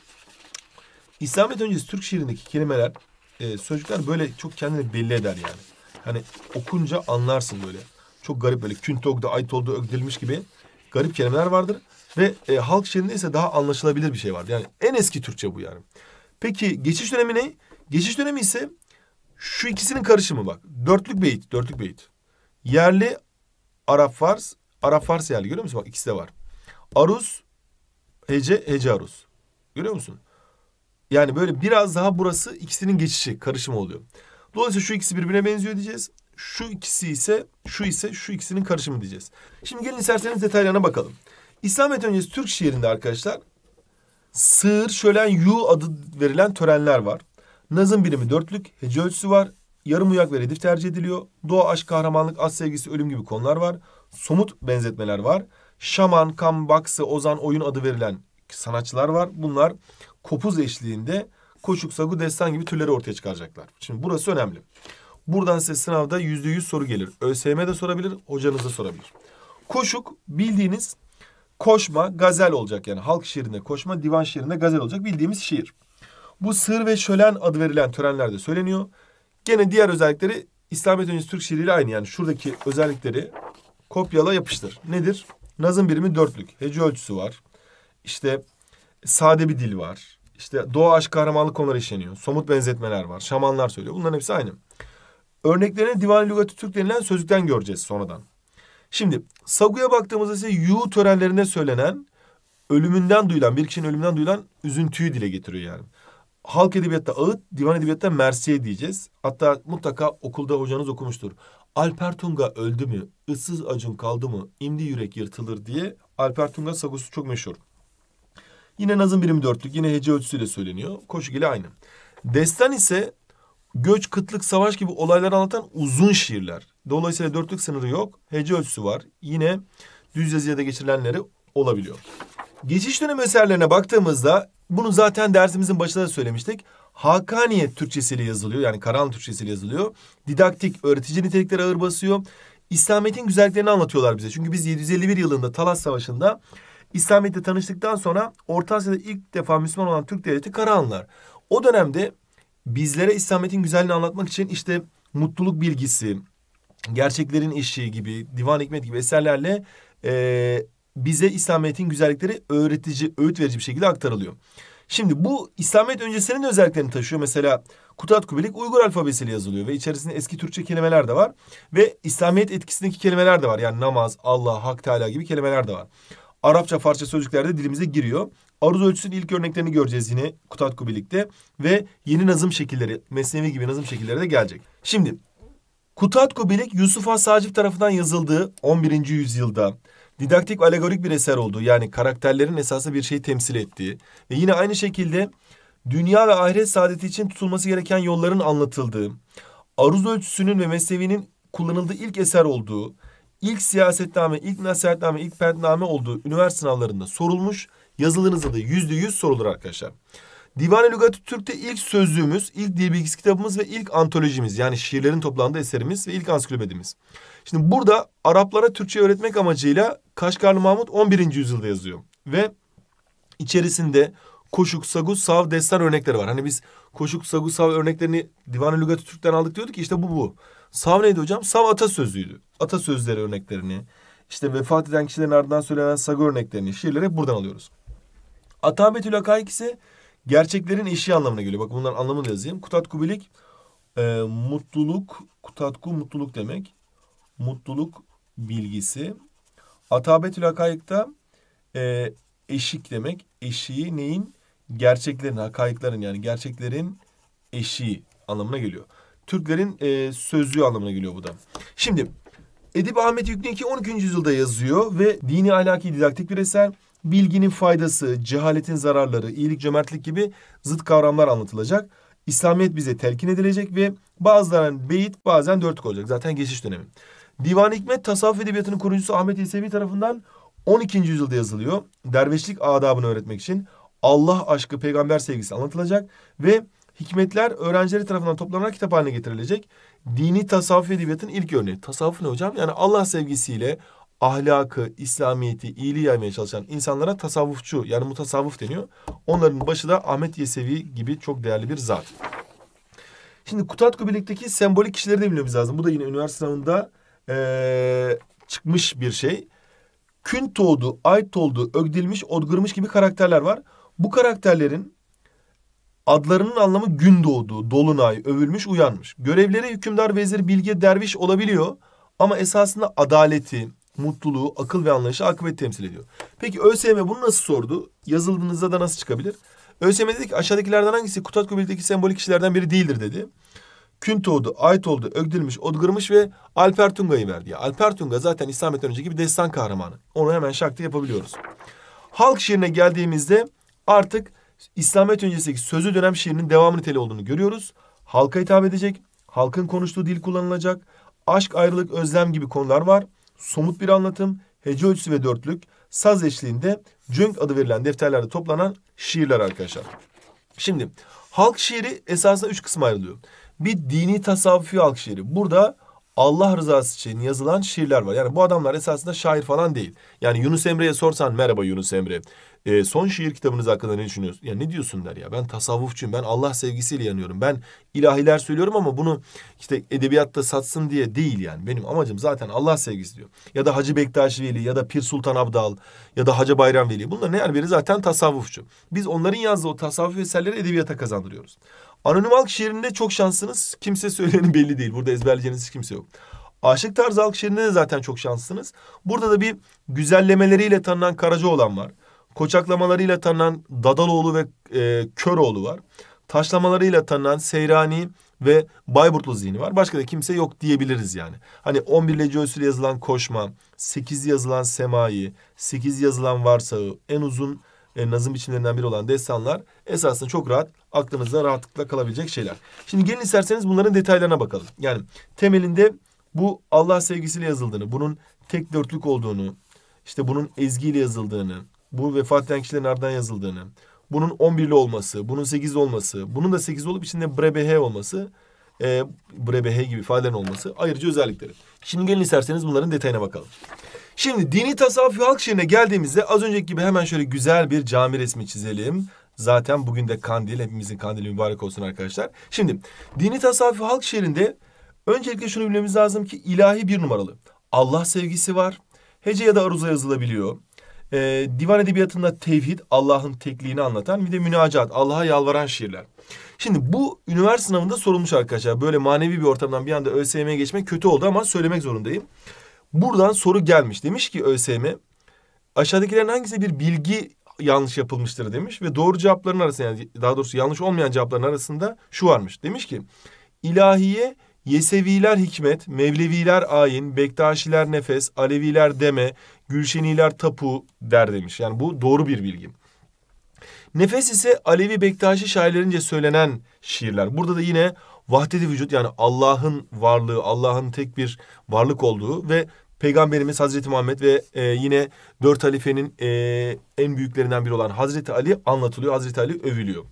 İslamiyet öncesi Türk şiirindeki kelimeler, e, sözcükler böyle çok kendini belli eder yani. Hani okunca anlarsın böyle. Çok garip böyle küntogda, aytolda ögdilmiş gibi garip kelimeler vardır. Ve e, halk şiirinde ise daha anlaşılabilir bir şey vardı. Yani en eski Türkçe bu yani. Peki geçiş dönemi ne? Geçiş dönemi ise şu ikisinin karışımı bak. Dörtlük beyit, dörtlük beyit. Yerli Arap Fars, Arap Fars yerli görüyor musun? Bak ikisi de var. Aruz, Hece, Hece Aruz. Görüyor musun? Yani böyle biraz daha burası ikisinin geçişi, karışımı oluyor. Dolayısıyla şu ikisi birbirine benziyor diyeceğiz. Şu ikisi ise, şu ise şu ikisinin karışımı diyeceğiz. Şimdi gelin isterseniz detaylarına bakalım. İslamiyet öncesi Türk şiirinde arkadaşlar sığır, şölen, yu adı verilen törenler var. Nazım birimi dörtlük, hece ölçüsü var. Yarım uyak ve redif tercih ediliyor. Doğa, aşk, kahramanlık, az sevgisi, ölüm gibi konular var. Somut benzetmeler var. Şaman, Kam, Baksı, Ozan, Oyun adı verilen sanatçılar var. Bunlar kopuz eşliğinde koşuk, sagu, destan gibi türleri ortaya çıkaracaklar. Şimdi burası önemli. Buradan size sınavda yüzde yüz soru gelir. ÖSYM de sorabilir, hocanız da sorabilir. Koşuk bildiğiniz koşma gazel olacak. Yani halk şiirinde koşma, divan şiirinde gazel olacak bildiğimiz şiir. Bu sır ve şölen adı verilen törenlerde söyleniyor. Gene diğer özellikleri İslamiyet öncesi Türk şiiriyle aynı. Yani şuradaki özellikleri kopyala yapıştır. Nedir? Nazım birimi dörtlük. Hece ölçüsü var. İşte sade bir dil var. İşte doğa aşk kahramanlık konuları işleniyor. Somut benzetmeler var. Şamanlar söylüyor. Bunların hepsi aynı. Örneklerini Divan-ı Lügat-ı Türk denilen sözlükten göreceğiz sonradan. Şimdi Sagu'ya baktığımızda ise Yu törenlerinde söylenen ölümünden duyulan, bir kişinin ölümünden duyulan üzüntüyü dile getiriyor yani. Halk edebiyatta ağıt, divan edebiyatta mersiye diyeceğiz. Hatta mutlaka okulda hocanız okumuştur. Alper Tunga öldü mü, ıssız acın kaldı mı, imdi yürek yırtılır diye Alper Tunga sagusu çok meşhur. Yine nazım birim dörtlük, yine hece ölçüsüyle söyleniyor. Koşuk ile aynı. Destan ise göç, kıtlık, savaş gibi olayları anlatan uzun şiirler. Dolayısıyla dörtlük sınırı yok. Hece ölçüsü var. Yine düz yazıya da geçirilenleri olabiliyor. Geçiş dönemi eserlerine baktığımızda bunu zaten dersimizin başında da söylemiştik. Hakaniyet Türkçesiyle yazılıyor. Yani Karahanlı Türkçesiyle yazılıyor. Didaktik, öğretici nitelikleri ağır basıyor. İslamiyet'in güzelliklerini anlatıyorlar bize. Çünkü biz 751 yılında Talas Savaşı'nda İslamiyet'le tanıştıktan sonra Orta Asya'da ilk defa Müslüman olan Türk devleti Karahanlılar. O dönemde bizlere İslamiyet'in güzelliğini anlatmak için işte mutluluk bilgisi, gerçeklerin işi gibi, divan hikmet gibi eserlerle e, bize İslamiyet'in güzellikleri öğretici, öğüt verici bir şekilde aktarılıyor. Şimdi bu İslamiyet öncesinin de özelliklerini taşıyor. Mesela Kutat Kubilik Uygur alfabesiyle yazılıyor ve içerisinde eski Türkçe kelimeler de var. Ve İslamiyet etkisindeki kelimeler de var. Yani namaz, Allah, Hak Teala gibi kelimeler de var. Arapça, Farsça sözcükler de dilimize giriyor. Aruz ölçüsünün ilk örneklerini göreceğiz yine Kutatku birlikte. Ve yeni nazım şekilleri, mesnevi gibi nazım şekilleri de gelecek. Şimdi Kutatku Bilik Yusuf Has Sacip tarafından yazıldığı 11. yüzyılda didaktik alegorik bir eser olduğu yani karakterlerin esasında bir şeyi temsil ettiği ve yine aynı şekilde dünya ve ahiret saadeti için tutulması gereken yolların anlatıldığı, aruz ölçüsünün ve mesnevinin kullanıldığı ilk eser olduğu, ilk siyasetname, ilk nasihatname, ilk pentname olduğu üniversite sınavlarında sorulmuş Yazılınıza da yüzde yüz sorulur arkadaşlar. Divan-ı Lügat-ı Türk'te ilk sözlüğümüz, ilk dil bilgisi kitabımız ve ilk antolojimiz yani şiirlerin toplandığı eserimiz ve ilk ansiklopedimiz. Şimdi burada Araplara Türkçe öğretmek amacıyla Kaşgarlı Mahmut 11. yüzyılda yazıyor ve içerisinde Koşuk, Sagu, Sav, Destan örnekleri var. Hani biz Koşuk, Sagu, Sav örneklerini Divan-ı Lügat-ı Türk'ten aldık diyorduk ki işte bu bu. Sav neydi hocam? Sav atasözüydü. Atasözleri örneklerini, işte vefat eden kişilerin ardından söylenen Sagu örneklerini, şiirleri buradan alıyoruz. Atabetül Hakaik ise gerçeklerin eşi anlamına geliyor. Bak bunların anlamını yazayım. Kutatku bilik e, mutluluk, kutatku mutluluk demek. Mutluluk bilgisi. Atabetül Hakayık'ta e, eşik demek. Eşiği neyin? Gerçeklerin, hakayıkların yani gerçeklerin eşiği anlamına geliyor. Türklerin e, sözlüğü anlamına geliyor bu da. Şimdi Edip Ahmet Yükneki 12. yüzyılda yazıyor ve dini ahlaki didaktik bir eser bilginin faydası, cehaletin zararları, iyilik, cömertlik gibi zıt kavramlar anlatılacak. İslamiyet bize telkin edilecek ve bazılarının beyit bazen dörtlük olacak. Zaten geçiş dönemi. Divan Hikmet tasavvuf edebiyatının kurucusu Ahmet Yesevi tarafından 12. yüzyılda yazılıyor. Dervişlik adabını öğretmek için Allah aşkı, peygamber sevgisi anlatılacak ve hikmetler öğrencileri tarafından toplanarak kitap haline getirilecek. Dini tasavvuf edebiyatın ilk örneği. Tasavvuf ne hocam? Yani Allah sevgisiyle, ahlakı, İslamiyet'i, iyiliği yaymaya çalışan insanlara tasavvufçu yani mutasavvuf deniyor. Onların başı da Ahmet Yesevi gibi çok değerli bir zat. Şimdi Kutatku Birlik'teki sembolik kişileri de bilmemiz lazım. Bu da yine üniversite sınavında ee, çıkmış bir şey. Künt oldu, ay oldu, ögdilmiş, odgırmış gibi karakterler var. Bu karakterlerin adlarının anlamı gün doğdu, dolunay, övülmüş, uyanmış. Görevleri hükümdar, vezir, bilge, derviş olabiliyor. Ama esasında adaleti, mutluluğu, akıl ve anlayışı akıbet temsil ediyor. Peki ÖSYM bunu nasıl sordu? Yazıldığınızda da nasıl çıkabilir? ÖSYM dedi ki aşağıdakilerden hangisi Kutat Köprü'deki sembolik kişilerden biri değildir dedi. Küntoğdu, Aytoldu, Ögdilmiş, Odgırmış ve Alper Tunga'yı verdi. Ya, Alper Tunga zaten İslamiyet'ten önceki bir destan kahramanı. Onu hemen şakta yapabiliyoruz. Halk şiirine geldiğimizde artık İslamiyet öncesindeki sözlü dönem şiirinin devamı niteliği olduğunu görüyoruz. Halka hitap edecek, halkın konuştuğu dil kullanılacak, aşk, ayrılık, özlem gibi konular var somut bir anlatım, hece ölçüsü ve dörtlük, saz eşliğinde cönk adı verilen defterlerde toplanan şiirler arkadaşlar. Şimdi halk şiiri esasında üç kısma ayrılıyor. Bir dini tasavvufi halk şiiri. Burada Allah rızası için yazılan şiirler var. Yani bu adamlar esasında şair falan değil. Yani Yunus Emre'ye sorsan merhaba Yunus Emre e, son şiir kitabınız hakkında ne düşünüyorsun? Ya ne diyorsun der ya ben tasavvufçuyum ben Allah sevgisiyle yanıyorum. Ben ilahiler söylüyorum ama bunu işte edebiyatta satsın diye değil yani. Benim amacım zaten Allah sevgisi diyor. Ya da Hacı Bektaş Veli ya da Pir Sultan Abdal ya da Hacı Bayram Veli. Bunların her biri zaten tasavvufçu. Biz onların yazdığı o tasavvuf eserleri edebiyata kazandırıyoruz. Anonim halk şiirinde çok şanslısınız. Kimse söyleyeni belli değil. Burada ezberleyeceğiniz kimse yok. Aşık tarzı halk şiirinde de zaten çok şanslısınız. Burada da bir güzellemeleriyle tanınan Karacaoğlan var. Koçaklamalarıyla tanınan Dadaloğlu ve e, Köroğlu var. Taşlamalarıyla tanınan Seyrani ve Bayburtlu zihni var. Başka da kimse yok diyebiliriz yani. Hani 11 lece ölçüsüyle yazılan koşma, 8 yazılan semayı, 8 yazılan varsağı, en uzun e, nazım biçimlerinden biri olan destanlar esasında çok rahat aklınızda rahatlıkla kalabilecek şeyler. Şimdi gelin isterseniz bunların detaylarına bakalım. Yani temelinde bu Allah sevgisiyle yazıldığını, bunun tek dörtlük olduğunu, işte bunun ezgiyle yazıldığını, bu vefat eden kişilerin ardından yazıldığını, bunun 11'li olması, bunun 8 olması, bunun da 8 olup içinde brebehe olması, e, brebehe gibi ifadelerin olması ayrıcı özellikleri. Şimdi gelin isterseniz bunların detayına bakalım. Şimdi dini tasavvuf halk şehrine geldiğimizde az önceki gibi hemen şöyle güzel bir cami resmi çizelim. Zaten bugün de kandil, hepimizin kandili mübarek olsun arkadaşlar. Şimdi dini tasavvuf halk şiirinde öncelikle şunu bilmemiz lazım ki ilahi bir numaralı. Allah sevgisi var. Hece ya da aruza yazılabiliyor. E, divan edebiyatında tevhid, Allah'ın tekliğini anlatan bir de münacat, Allah'a yalvaran şiirler. Şimdi bu üniversite sınavında sorulmuş arkadaşlar. Böyle manevi bir ortamdan bir anda ÖSYM'ye geçmek kötü oldu ama söylemek zorundayım. Buradan soru gelmiş. Demiş ki ÖSYM aşağıdakilerin hangisi bir bilgi yanlış yapılmıştır demiş. Ve doğru cevapların arasında yani daha doğrusu yanlış olmayan cevapların arasında şu varmış. Demiş ki ilahiye Yeseviler hikmet, Mevleviler ayin, Bektaşiler nefes, Aleviler deme, Gülşeniler tapu der demiş. Yani bu doğru bir bilgi. Nefes ise Alevi Bektaşi şairlerince söylenen şiirler. Burada da yine vahdedi vücut yani Allah'ın varlığı, Allah'ın tek bir varlık olduğu ve Peygamberimiz Hazreti Muhammed ve e, yine dört halifenin e, en büyüklerinden biri olan Hazreti Ali anlatılıyor. Hazreti Ali övülüyor.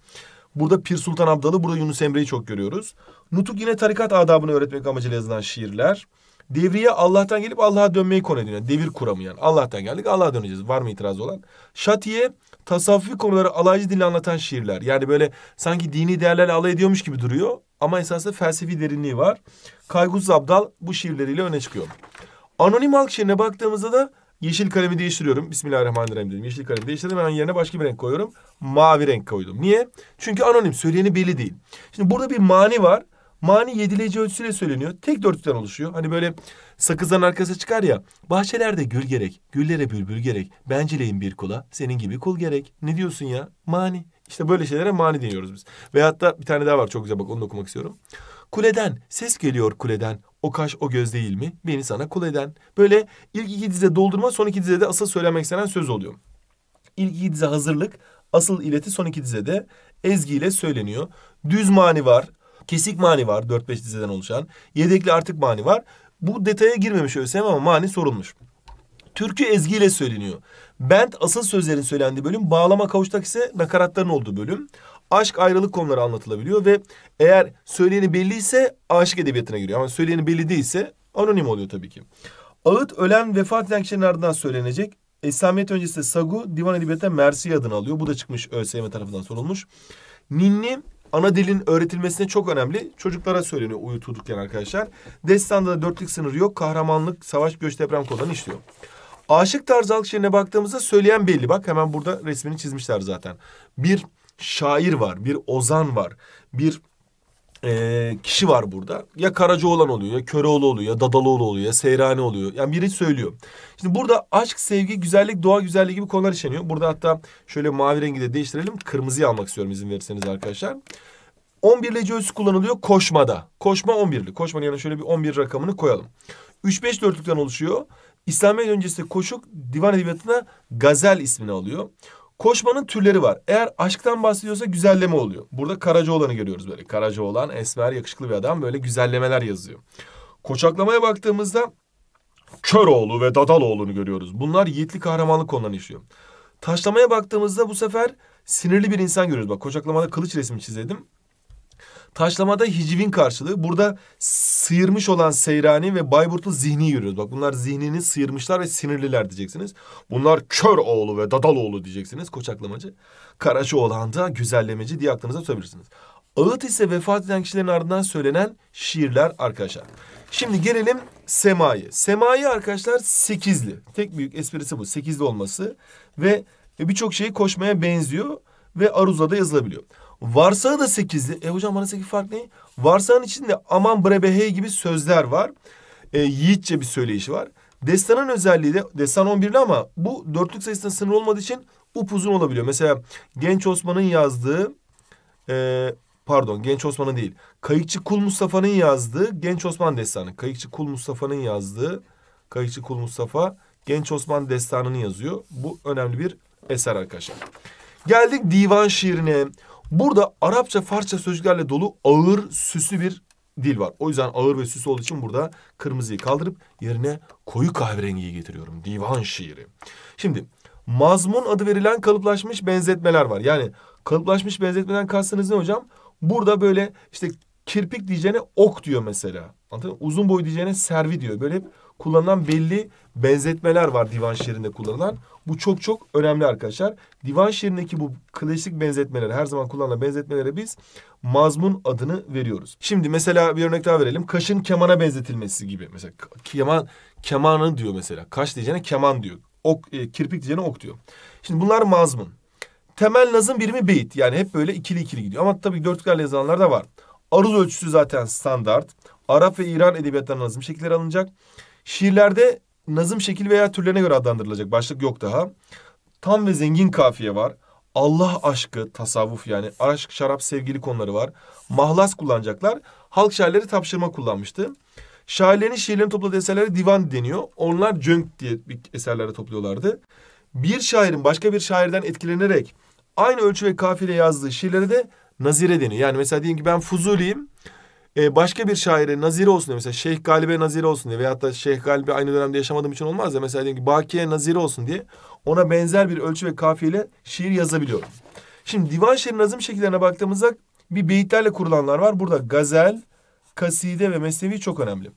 Burada Pir Sultan Abdalı, burada Yunus Emre'yi çok görüyoruz. Nutuk yine tarikat adabını öğretmek amacıyla yazılan şiirler. Devriye Allah'tan gelip Allah'a dönmeyi konu edinen, devir yani? Allah'tan geldik Allah'a döneceğiz. Var mı itiraz olan? Şatiye tasavvufi konuları alaycı dille anlatan şiirler. Yani böyle sanki dini değerlerle alay ediyormuş gibi duruyor. Ama esasında felsefi derinliği var. Kaygusuz Abdal bu şiirleriyle öne çıkıyor. Anonim halk şiirine baktığımızda da yeşil kalemi değiştiriyorum. Bismillahirrahmanirrahim diyorum. Yeşil kalemi değiştirdim. Hemen yerine başka bir renk koyuyorum. Mavi renk koydum. Niye? Çünkü anonim. Söyleyeni belli değil. Şimdi burada bir mani var. Mani yedileci ölçüsüyle söyleniyor. Tek dörtlükten oluşuyor. Hani böyle sakızdan arkası çıkar ya. Bahçelerde gül gerek, güllere bülbül gerek. Bencileyim bir kula, senin gibi kul gerek. Ne diyorsun ya? Mani. İşte böyle şeylere mani deniyoruz biz. Ve hatta bir tane daha var çok güzel bak onu da okumak istiyorum. Kuleden, ses geliyor kuleden. O kaş o göz değil mi? Beni sana kul eden. Böyle ilk iki dize doldurma son iki dizede asıl söylemek istenen söz oluyor. İlk iki dize hazırlık, asıl ileti son iki dizede ezgiyle söyleniyor. Düz mani var. Kesik mani var 4-5 dizeden oluşan. Yedekli artık mani var. Bu detaya girmemiş ÖSYM ama mani sorulmuş. Türkü ezgiyle söyleniyor. Bent asıl sözlerin söylendiği bölüm. Bağlama kavuştak ise nakaratların olduğu bölüm. Aşk ayrılık konuları anlatılabiliyor ve eğer söyleyeni belliyse aşık edebiyatına giriyor. Ama söyleyeni belli değilse anonim oluyor tabii ki. Ağıt ölen vefat eden kişinin ardından söylenecek. İslamiyet öncesi Sagu divan edebiyatında Mersi adını alıyor. Bu da çıkmış ÖSYM tarafından sorulmuş. Ninni ana dilin öğretilmesine çok önemli. Çocuklara söyleniyor uyutulurken arkadaşlar. Destanda da dörtlük sınırı yok. Kahramanlık, savaş, göç, deprem kodanı işliyor. Aşık tarzı halk şiirine baktığımızda söyleyen belli. Bak hemen burada resmini çizmişler zaten. Bir şair var, bir ozan var, bir e, kişi var burada. Ya Karacaoğlan oluyor, ya Köroğlu oluyor, ya Dadaloğlu oluyor, ya Seyrani oluyor. Yani biri söylüyor. Şimdi burada aşk, sevgi, güzellik, doğa güzelliği gibi konular işleniyor. Burada hatta şöyle mavi rengi de değiştirelim. Kırmızıyı almak istiyorum izin verirseniz arkadaşlar. 11'li ölçüsü kullanılıyor koşmada. Koşma 11'li. Koşmanın yanına şöyle bir 11 rakamını koyalım. 3-5 dörtlükten oluşuyor. İslamiyet öncesi koşuk divan edebiyatına gazel ismini alıyor. Koşmanın türleri var. Eğer aşktan bahsediyorsa güzelleme oluyor. Burada Karacaoğlan'ı görüyoruz böyle. Karacaoğlan esmer yakışıklı bir adam böyle güzellemeler yazıyor. Koçaklamaya baktığımızda Köroğlu ve Dadaloğlu'nu görüyoruz. Bunlar yiğitli kahramanlık konularını işliyor. Taşlamaya baktığımızda bu sefer sinirli bir insan görüyoruz. Bak koçaklamada kılıç resmi çizdim. Taşlamada hicivin karşılığı. Burada sıyırmış olan Seyrani ve Bayburtlu zihni görüyoruz. Bak bunlar zihnini sıyırmışlar ve sinirliler diyeceksiniz. Bunlar kör oğlu ve dadal oğlu diyeceksiniz. Koçaklamacı. Karaşı olan da güzellemeci diye aklınıza tutabilirsiniz. Ağıt ise vefat eden kişilerin ardından söylenen şiirler arkadaşlar. Şimdi gelelim Sema'yı. Sema'yı arkadaşlar sekizli. Tek büyük esprisi bu. Sekizli olması ve birçok şeyi koşmaya benziyor ve Aruza'da yazılabiliyor. Varsağı da sekizli. E hocam bana sekiz fark ne? Varsağın içinde aman bre hey gibi sözler var. E, yiğitçe bir söyleyişi var. Destanın özelliği de destan 11'li ama bu dörtlük sayısına sınır olmadığı için upuzun olabiliyor. Mesela Genç Osman'ın yazdığı e, pardon Genç Osman'ın değil. Kayıkçı Kul Mustafa'nın yazdığı Genç Osman destanı. Kayıkçı Kul Mustafa'nın yazdığı Kayıkçı Kul Mustafa Genç Osman destanını yazıyor. Bu önemli bir eser arkadaşlar. Geldik divan şiirine. Burada Arapça, Farsça sözcüklerle dolu ağır, süslü bir dil var. O yüzden ağır ve süslü olduğu için burada kırmızıyı kaldırıp yerine koyu kahverengiyi getiriyorum. Divan şiiri. Şimdi mazmun adı verilen kalıplaşmış benzetmeler var. Yani kalıplaşmış benzetmeden kastınız ne hocam? Burada böyle işte kirpik diyeceğine ok diyor mesela. Anladın Uzun boy diyeceğine servi diyor. Böyle hep kullanılan belli benzetmeler var divan şiirinde kullanılan. Bu çok çok önemli arkadaşlar. Divan şiirindeki bu klasik benzetmeleri, her zaman kullanılan benzetmelere biz mazmun adını veriyoruz. Şimdi mesela bir örnek daha verelim. Kaşın kemana benzetilmesi gibi. Mesela keman kemanı diyor mesela. Kaş diyeceğine keman diyor. Ok, e, kirpik diyeceğine ok diyor. Şimdi bunlar mazmun. Temel nazım birimi beyit. Yani hep böyle ikili ikili gidiyor. Ama tabii dörtlüklerle yazılanlar da var. Aruz ölçüsü zaten standart. Arap ve İran edebiyatlarının nazım şekilleri alınacak. Şiirlerde Nazım şekil veya türlerine göre adlandırılacak. Başlık yok daha. Tam ve zengin kafiye var. Allah aşkı, tasavvuf yani aşk, şarap, sevgili konuları var. Mahlas kullanacaklar. Halk şairleri tapşırma kullanmıştı. Şairlerin şiirlerini topladığı eserlere divan deniyor. Onlar cönk diye bir eserlere topluyorlardı. Bir şairin başka bir şairden etkilenerek aynı ölçü ve kafile yazdığı şiirlere de nazire deniyor. Yani mesela diyelim ki ben Fuzuli'yim. E, başka bir şaire nazire olsun diye mesela Şeyh Galibe nazire olsun diye veyahut da Şeyh Galibe aynı dönemde yaşamadığım için olmaz ya mesela diyelim ki Bakiye nazire olsun diye ona benzer bir ölçü ve kafiyeyle şiir yazabiliyorum. Şimdi divan şiirin nazım şekillerine baktığımızda bir beyitlerle kurulanlar var. Burada gazel, kaside ve mesnevi çok önemli.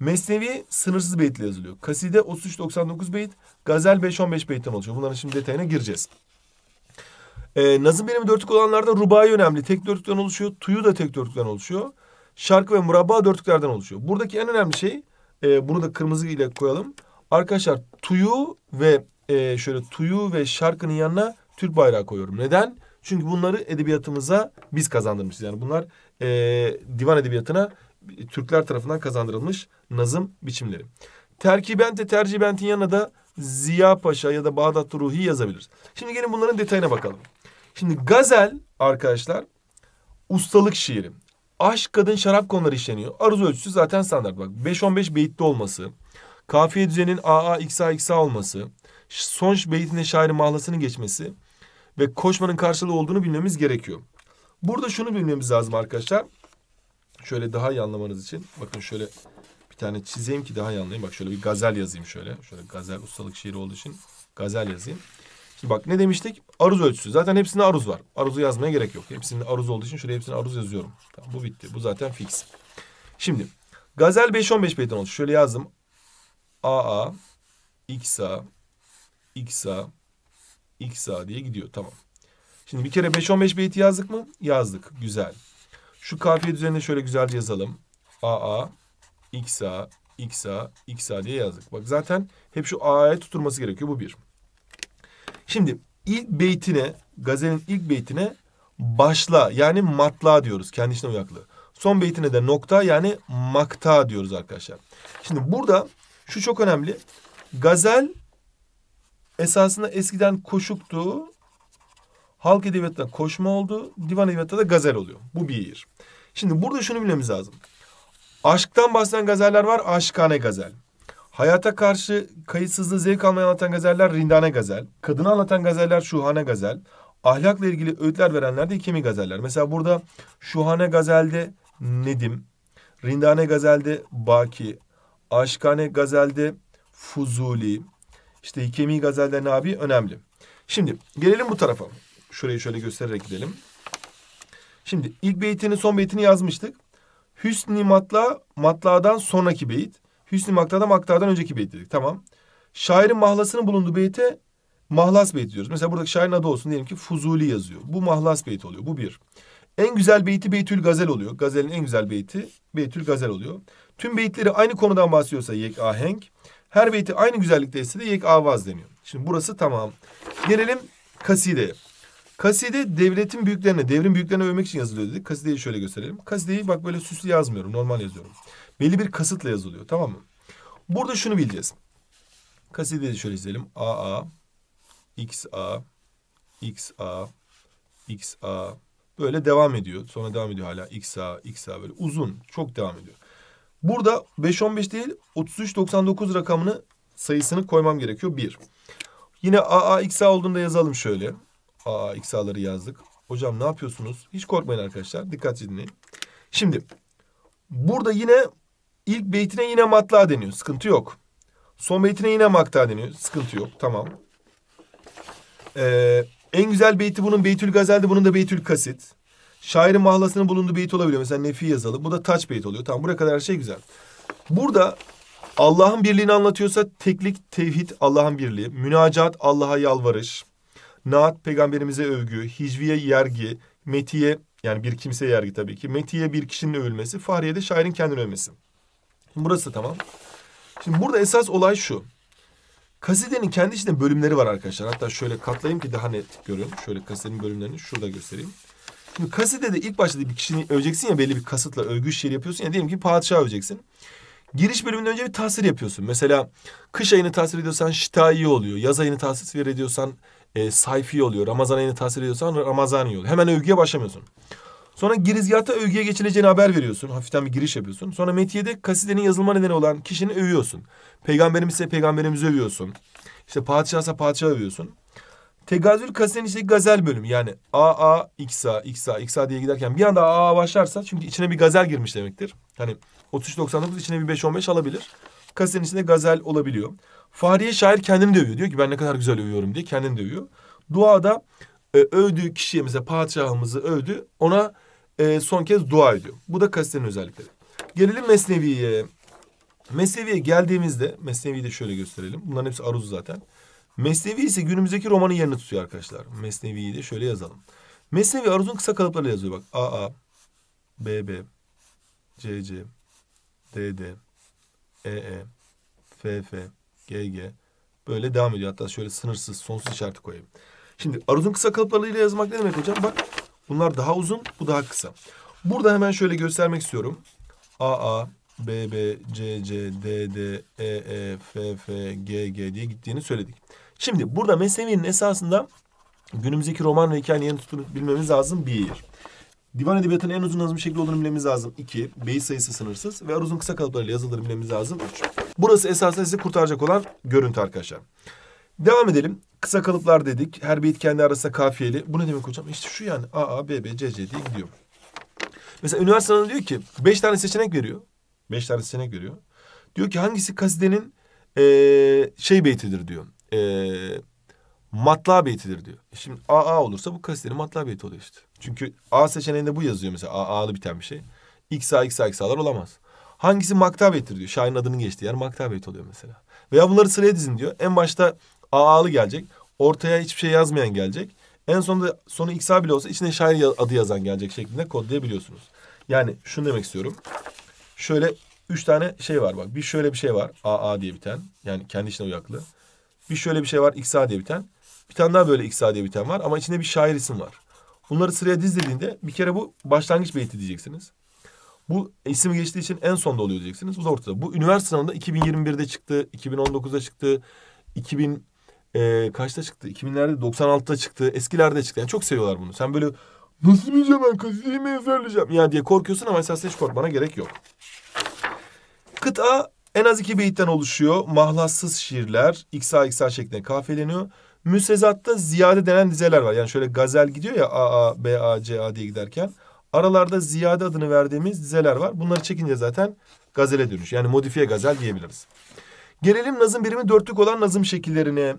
Mesnevi sınırsız beyitle yazılıyor. Kaside 33-99 beyit, gazel 5-15 beyitten oluşuyor. Bunların şimdi detayına gireceğiz. Ee, nazım birimi dörtlük olanlarda rubai önemli. Tek dörtlükten oluşuyor. Tuyu da tek dörtlükten oluşuyor şarkı ve murabba dörtlüklerden oluşuyor. Buradaki en önemli şey e, bunu da kırmızı ile koyalım. Arkadaşlar tuyu ve e, şöyle tuyu ve şarkının yanına Türk bayrağı koyuyorum. Neden? Çünkü bunları edebiyatımıza biz kazandırmışız. Yani bunlar e, divan edebiyatına Türkler tarafından kazandırılmış nazım biçimleri. Terkibente tercibentin yanına da Ziya Paşa ya da Bağdat Ruhi yazabiliriz. Şimdi gelin bunların detayına bakalım. Şimdi gazel arkadaşlar ustalık şiiri aşk, kadın, şarap konuları işleniyor. Aruz ölçüsü zaten standart bak. 5-15 beyitli olması, kafiye düzeninin AA, XA, XA olması, son beytine şairi mahlasının geçmesi ve koşmanın karşılığı olduğunu bilmemiz gerekiyor. Burada şunu bilmemiz lazım arkadaşlar. Şöyle daha iyi anlamanız için. Bakın şöyle bir tane çizeyim ki daha iyi anlayayım. Bak şöyle bir gazel yazayım şöyle. Şöyle gazel ustalık şiiri olduğu için gazel yazayım. Şimdi bak ne demiştik? Aruz ölçüsü. Zaten hepsinde aruz var. Aruzu yazmaya gerek yok. hepsinde aruz olduğu için şuraya hepsine aruz yazıyorum. Tamam bu bitti. Bu zaten fix. Şimdi gazel 5-15 beytten oluşuyor. Şöyle yazdım. AA, XA, XA, XA diye gidiyor. Tamam. Şimdi bir kere 5-15 beyti yazdık mı? Yazdık. Güzel. Şu kafiye düzenine şöyle güzelce yazalım. AA, XA, XA, XA diye yazdık. Bak zaten hep şu AA'ya tuturması gerekiyor. Bu bir. Şimdi ilk beytine, gazelin ilk beytine başla yani matla diyoruz. Kendisine uyaklı. Son beytine de nokta yani makta diyoruz arkadaşlar. Şimdi burada şu çok önemli. Gazel esasında eskiden koşuktu. Halk edebiyatında koşma oldu. Divan edebiyatta da gazel oluyor. Bu bir yer. Şimdi burada şunu bilmemiz lazım. Aşktan bahseden gazeller var. Aşkane gazel. Hayata karşı kayıtsızlığı zevk almaya anlatan gazeller Rindane Gazel. Kadını anlatan gazeller Şuhane Gazel. Ahlakla ilgili öğütler verenler de İkimi Gazeller. Mesela burada Şuhane Gazel'de Nedim, Rindane Gazel'de Baki, Aşkane Gazel'de Fuzuli, işte İkimi Gazel'de Nabi önemli. Şimdi gelelim bu tarafa. Şurayı şöyle göstererek gidelim. Şimdi ilk beytini son beytini yazmıştık. Hüsni matla matladan sonraki beyit. Hüsnü Makta'da Makta'dan önceki beyt dedik. Tamam. Şairin mahlasının bulunduğu beyte mahlas beyti diyoruz. Mesela buradaki şairin adı olsun diyelim ki Fuzuli yazıyor. Bu mahlas beyti oluyor. Bu bir. En güzel beyti Beytül Gazel oluyor. Gazel'in en güzel beyti Beytül Gazel oluyor. Tüm beytleri aynı konudan bahsediyorsa yek ahenk. Her beyti aynı güzellikteyse de yek avaz deniyor. Şimdi burası tamam. Gelelim kasideye. Kaside devletin büyüklerine, devrin büyüklerine övmek için yazılıyor dedik. Kasideyi şöyle gösterelim. Kasideyi bak böyle süslü yazmıyorum, normal yazıyorum belli bir kasıtla yazılıyor tamam mı? Burada şunu bileceğiz. Kasideyi de şöyle izleyelim. AA, XA, XA, XA böyle devam ediyor. Sonra devam ediyor hala XA, XA böyle uzun çok devam ediyor. Burada 515 değil 3399 rakamını sayısını koymam gerekiyor. Bir. Yine AA, XA olduğunda yazalım şöyle. AA, XA'ları yazdık. Hocam ne yapıyorsunuz? Hiç korkmayın arkadaşlar. Dikkatli dinleyin. Şimdi burada yine İlk beytine yine matla deniyor. Sıkıntı yok. Son beytine yine makta deniyor. Sıkıntı yok. Tamam. Ee, en güzel beyti bunun Beytül gazelde, Bunun da Beytül Kasit. Şairin mahlasının bulunduğu beyt olabiliyor. Mesela Nefi yazalım. Bu da taç beyt oluyor. Tamam buraya kadar her şey güzel. Burada Allah'ın birliğini anlatıyorsa teklik, tevhid, Allah'ın birliği. Münacat, Allah'a yalvarış. Naat, peygamberimize övgü. Hicviye, yergi. Metiye, yani bir kimseye yergi tabii ki. Metiye bir kişinin övülmesi. Fahriye de şairin kendini övmesi. Şimdi burası da tamam. Şimdi burada esas olay şu. Kasidenin kendi içinde bölümleri var arkadaşlar. Hatta şöyle katlayayım ki daha net görün. Şöyle kasidenin bölümlerini şurada göstereyim. Şimdi kaside de ilk başta bir kişinin öveceksin ya belli bir kasıtla övgü şiiri yapıyorsun ya. Diyelim ki padişahı öveceksin. Giriş bölümünden önce bir tahsil yapıyorsun. Mesela kış ayını tahsil ediyorsan şitayı oluyor. Yaz ayını tahsil ediyorsan e, sayfi oluyor. Ramazan ayını tahsil ediyorsan Ramazani oluyor. Hemen övgüye başlamıyorsun. Sonra girizgahta övgüye geçileceğini haber veriyorsun. Hafiften bir giriş yapıyorsun. Sonra metiyede kasidenin yazılma nedeni olan kişinin övüyorsun. Peygamberimizse peygamberimizi övüyorsun. İşte padişahsa padişah övüyorsun. Tegazül kasidenin işte gazel bölümü. Yani A, A, X, A, X, diye giderken bir anda A, A başlarsa çünkü içine bir gazel girmiş demektir. Hani 33.99 içine bir 5-15 alabilir. Kasidenin içinde gazel olabiliyor. Fahriye şair kendini dövüyor. Diyor ki ben ne kadar güzel övüyorum diye kendini dövüyor. Duada e, övdüğü kişiye mesela padişahımızı övdü. Ona e, son kez dua ediyor. Bu da kastenin özellikleri. Gelelim Mesnevi'ye. Mesnevi'ye geldiğimizde, Mesnevi'yi de şöyle gösterelim. Bunların hepsi aruz zaten. Mesnevi ise günümüzdeki romanın yerini tutuyor arkadaşlar. Mesnevi'yi de şöyle yazalım. Mesnevi aruzun kısa kalıplarıyla yazıyor bak. A A B B C C D D E E F F G G Böyle devam ediyor. Hatta şöyle sınırsız, sonsuz işareti koyayım. Şimdi aruzun kısa kalıplarıyla yazmak ne demek hocam? Bak Bunlar daha uzun, bu daha kısa. Burada hemen şöyle göstermek istiyorum. AA, BB, CC, DD, EE, FF, GG diye gittiğini söyledik. Şimdi burada Mesnevi'nin esasında günümüzdeki roman ve hikayenin yerini tutup bilmemiz lazım. Bir. Divan edebiyatının en uzun yazım şekli olduğunu bilmemiz lazım. 2. Beyit sayısı sınırsız ve aruzun kısa kalıplarıyla yazılır bilmemiz lazım. üç. Burası esasında sizi kurtaracak olan görüntü arkadaşlar. Devam edelim. Kısa kalıplar dedik. Her beyit kendi arasında kafiyeli. Bu ne demek hocam? İşte şu yani. A, A, B, B, C, C diye gidiyor. Mesela üniversite sana diyor ki beş tane seçenek veriyor. Beş tane seçenek veriyor. Diyor ki hangisi kasidenin ee, şey beytidir diyor. Eee matla beytidir diyor. E şimdi A A olursa bu kasidenin matla beyti oluyor işte. Çünkü A seçeneğinde bu yazıyor mesela A alı biten bir şey. X X XA X XA'lar olamaz. Hangisi makta beytidir diyor. Şairin adının geçtiği yer makta beyti oluyor mesela. Veya bunları sıraya dizin diyor. En başta AA'lı gelecek. Ortaya hiçbir şey yazmayan gelecek. En sonunda sonu XA bile olsa içine şair adı yazan gelecek şeklinde kodlayabiliyorsunuz. Yani şunu demek istiyorum. Şöyle üç tane şey var bak. Bir şöyle bir şey var. AA diye biten. Yani kendi içine uyaklı. Bir şöyle bir şey var. XA diye biten. Bir tane daha böyle XA diye biten var. Ama içinde bir şair isim var. Bunları sıraya dizlediğinde bir kere bu başlangıç beyti diyeceksiniz. Bu isim geçtiği için en sonda oluyor diyeceksiniz. Bu da ortada. Bu üniversite sınavında 2021'de çıktı, 2019'da çıktı, 2000 e, kaçta çıktı? 2000'lerde 96'da çıktı. Eskilerde çıktı. Yani çok seviyorlar bunu. Sen böyle nasıl bileceğim ben gazeteyi mi ezberleyeceğim ya diye korkuyorsun ama esasında hiç korkmana gerek yok. Kıta en az iki beyitten oluşuyor. Mahlassız şiirler iksa iksa şeklinde kafeleniyor. Müsezatta ziyade denen dizeler var. Yani şöyle gazel gidiyor ya A, A, B, A, C, A diye giderken. Aralarda ziyade adını verdiğimiz dizeler var. Bunları çekince zaten gazele dönüş. Yani modifiye gazel diyebiliriz. Gelelim nazım birimi dörtlük olan nazım şekillerine.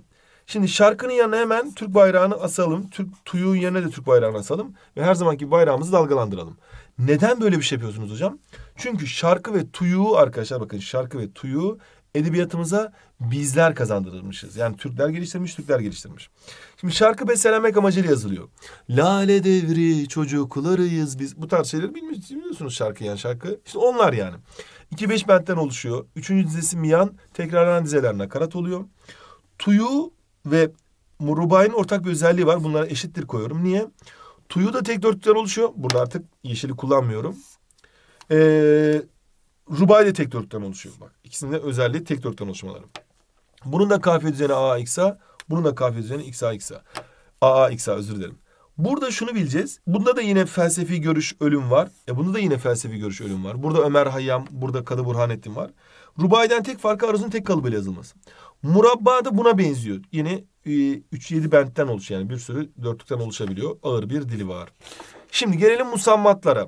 Şimdi şarkının yanına hemen Türk bayrağını asalım. Türk tuyuğun yerine de Türk bayrağını asalım. Ve her zamanki bayrağımızı dalgalandıralım. Neden böyle bir şey yapıyorsunuz hocam? Çünkü şarkı ve tuyuğu arkadaşlar bakın şarkı ve tuyuğu edebiyatımıza bizler kazandırmışız. Yani Türkler geliştirmiş, Türkler geliştirmiş. Şimdi şarkı beslenmek amacıyla yazılıyor. Lale devri çocuklarıyız biz. Bu tarz şeyleri bilmiyorsunuz şarkı yani şarkı. İşte onlar yani. İki beş bentten oluşuyor. Üçüncü dizesi Miyan tekrarlanan dizeler nakarat oluyor. Tuyu ve murubayın ortak bir özelliği var. Bunlara eşittir koyuyorum. Niye? Tuyu da tek dörtlükler oluşuyor. Burada artık yeşili kullanmıyorum. Ee, rubai de tek dörtlükten oluşuyor. Bak ikisinin de özelliği tek dörtlükten oluşmaları. Bunun da kafiye düzeni a x'a, bunun da kafiye düzeni x'a x'a. a x'a özür dilerim. Burada şunu bileceğiz. Bunda da yine felsefi görüş ölüm var. E bunda da yine felsefi görüş ölüm var. Burada Ömer Hayyam, burada Kadı Burhanettin var. Rubai'den tek farkı aruzun tek kalıbıyla yazılması. Murabba da buna benziyor. Yine 3-7 e, bentten oluşuyor. Yani bir sürü dörtlükten oluşabiliyor. Ağır bir dili var. Şimdi gelelim musammatlara.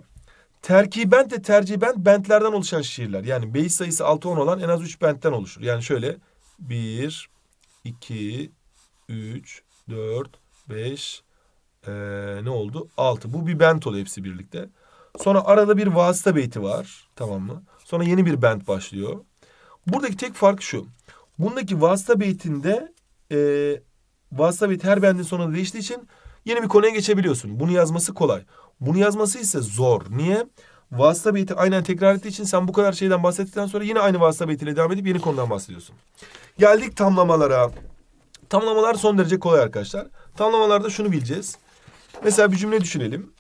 Terkiben de terciben bentlerden oluşan şiirler. Yani beyit sayısı 6-10 olan en az 3 bentten oluşur. Yani şöyle 1, 2, 3, 4, 5, ne oldu? 6. Bu bir bent oluyor hepsi birlikte. Sonra arada bir vasıta beyti var. Tamam mı? Sonra yeni bir bent başlıyor. Buradaki tek fark şu. Bundaki vasıta beytinde e, vasıta beyt her bendin sonunda değiştiği için yeni bir konuya geçebiliyorsun. Bunu yazması kolay. Bunu yazması ise zor. Niye? Vasıta beyti aynen tekrar ettiği için sen bu kadar şeyden bahsettikten sonra yine aynı vasıta beytiyle devam edip yeni konudan bahsediyorsun. Geldik tamlamalara. Tamlamalar son derece kolay arkadaşlar. Tamlamalarda şunu bileceğiz. Mesela bir cümle düşünelim.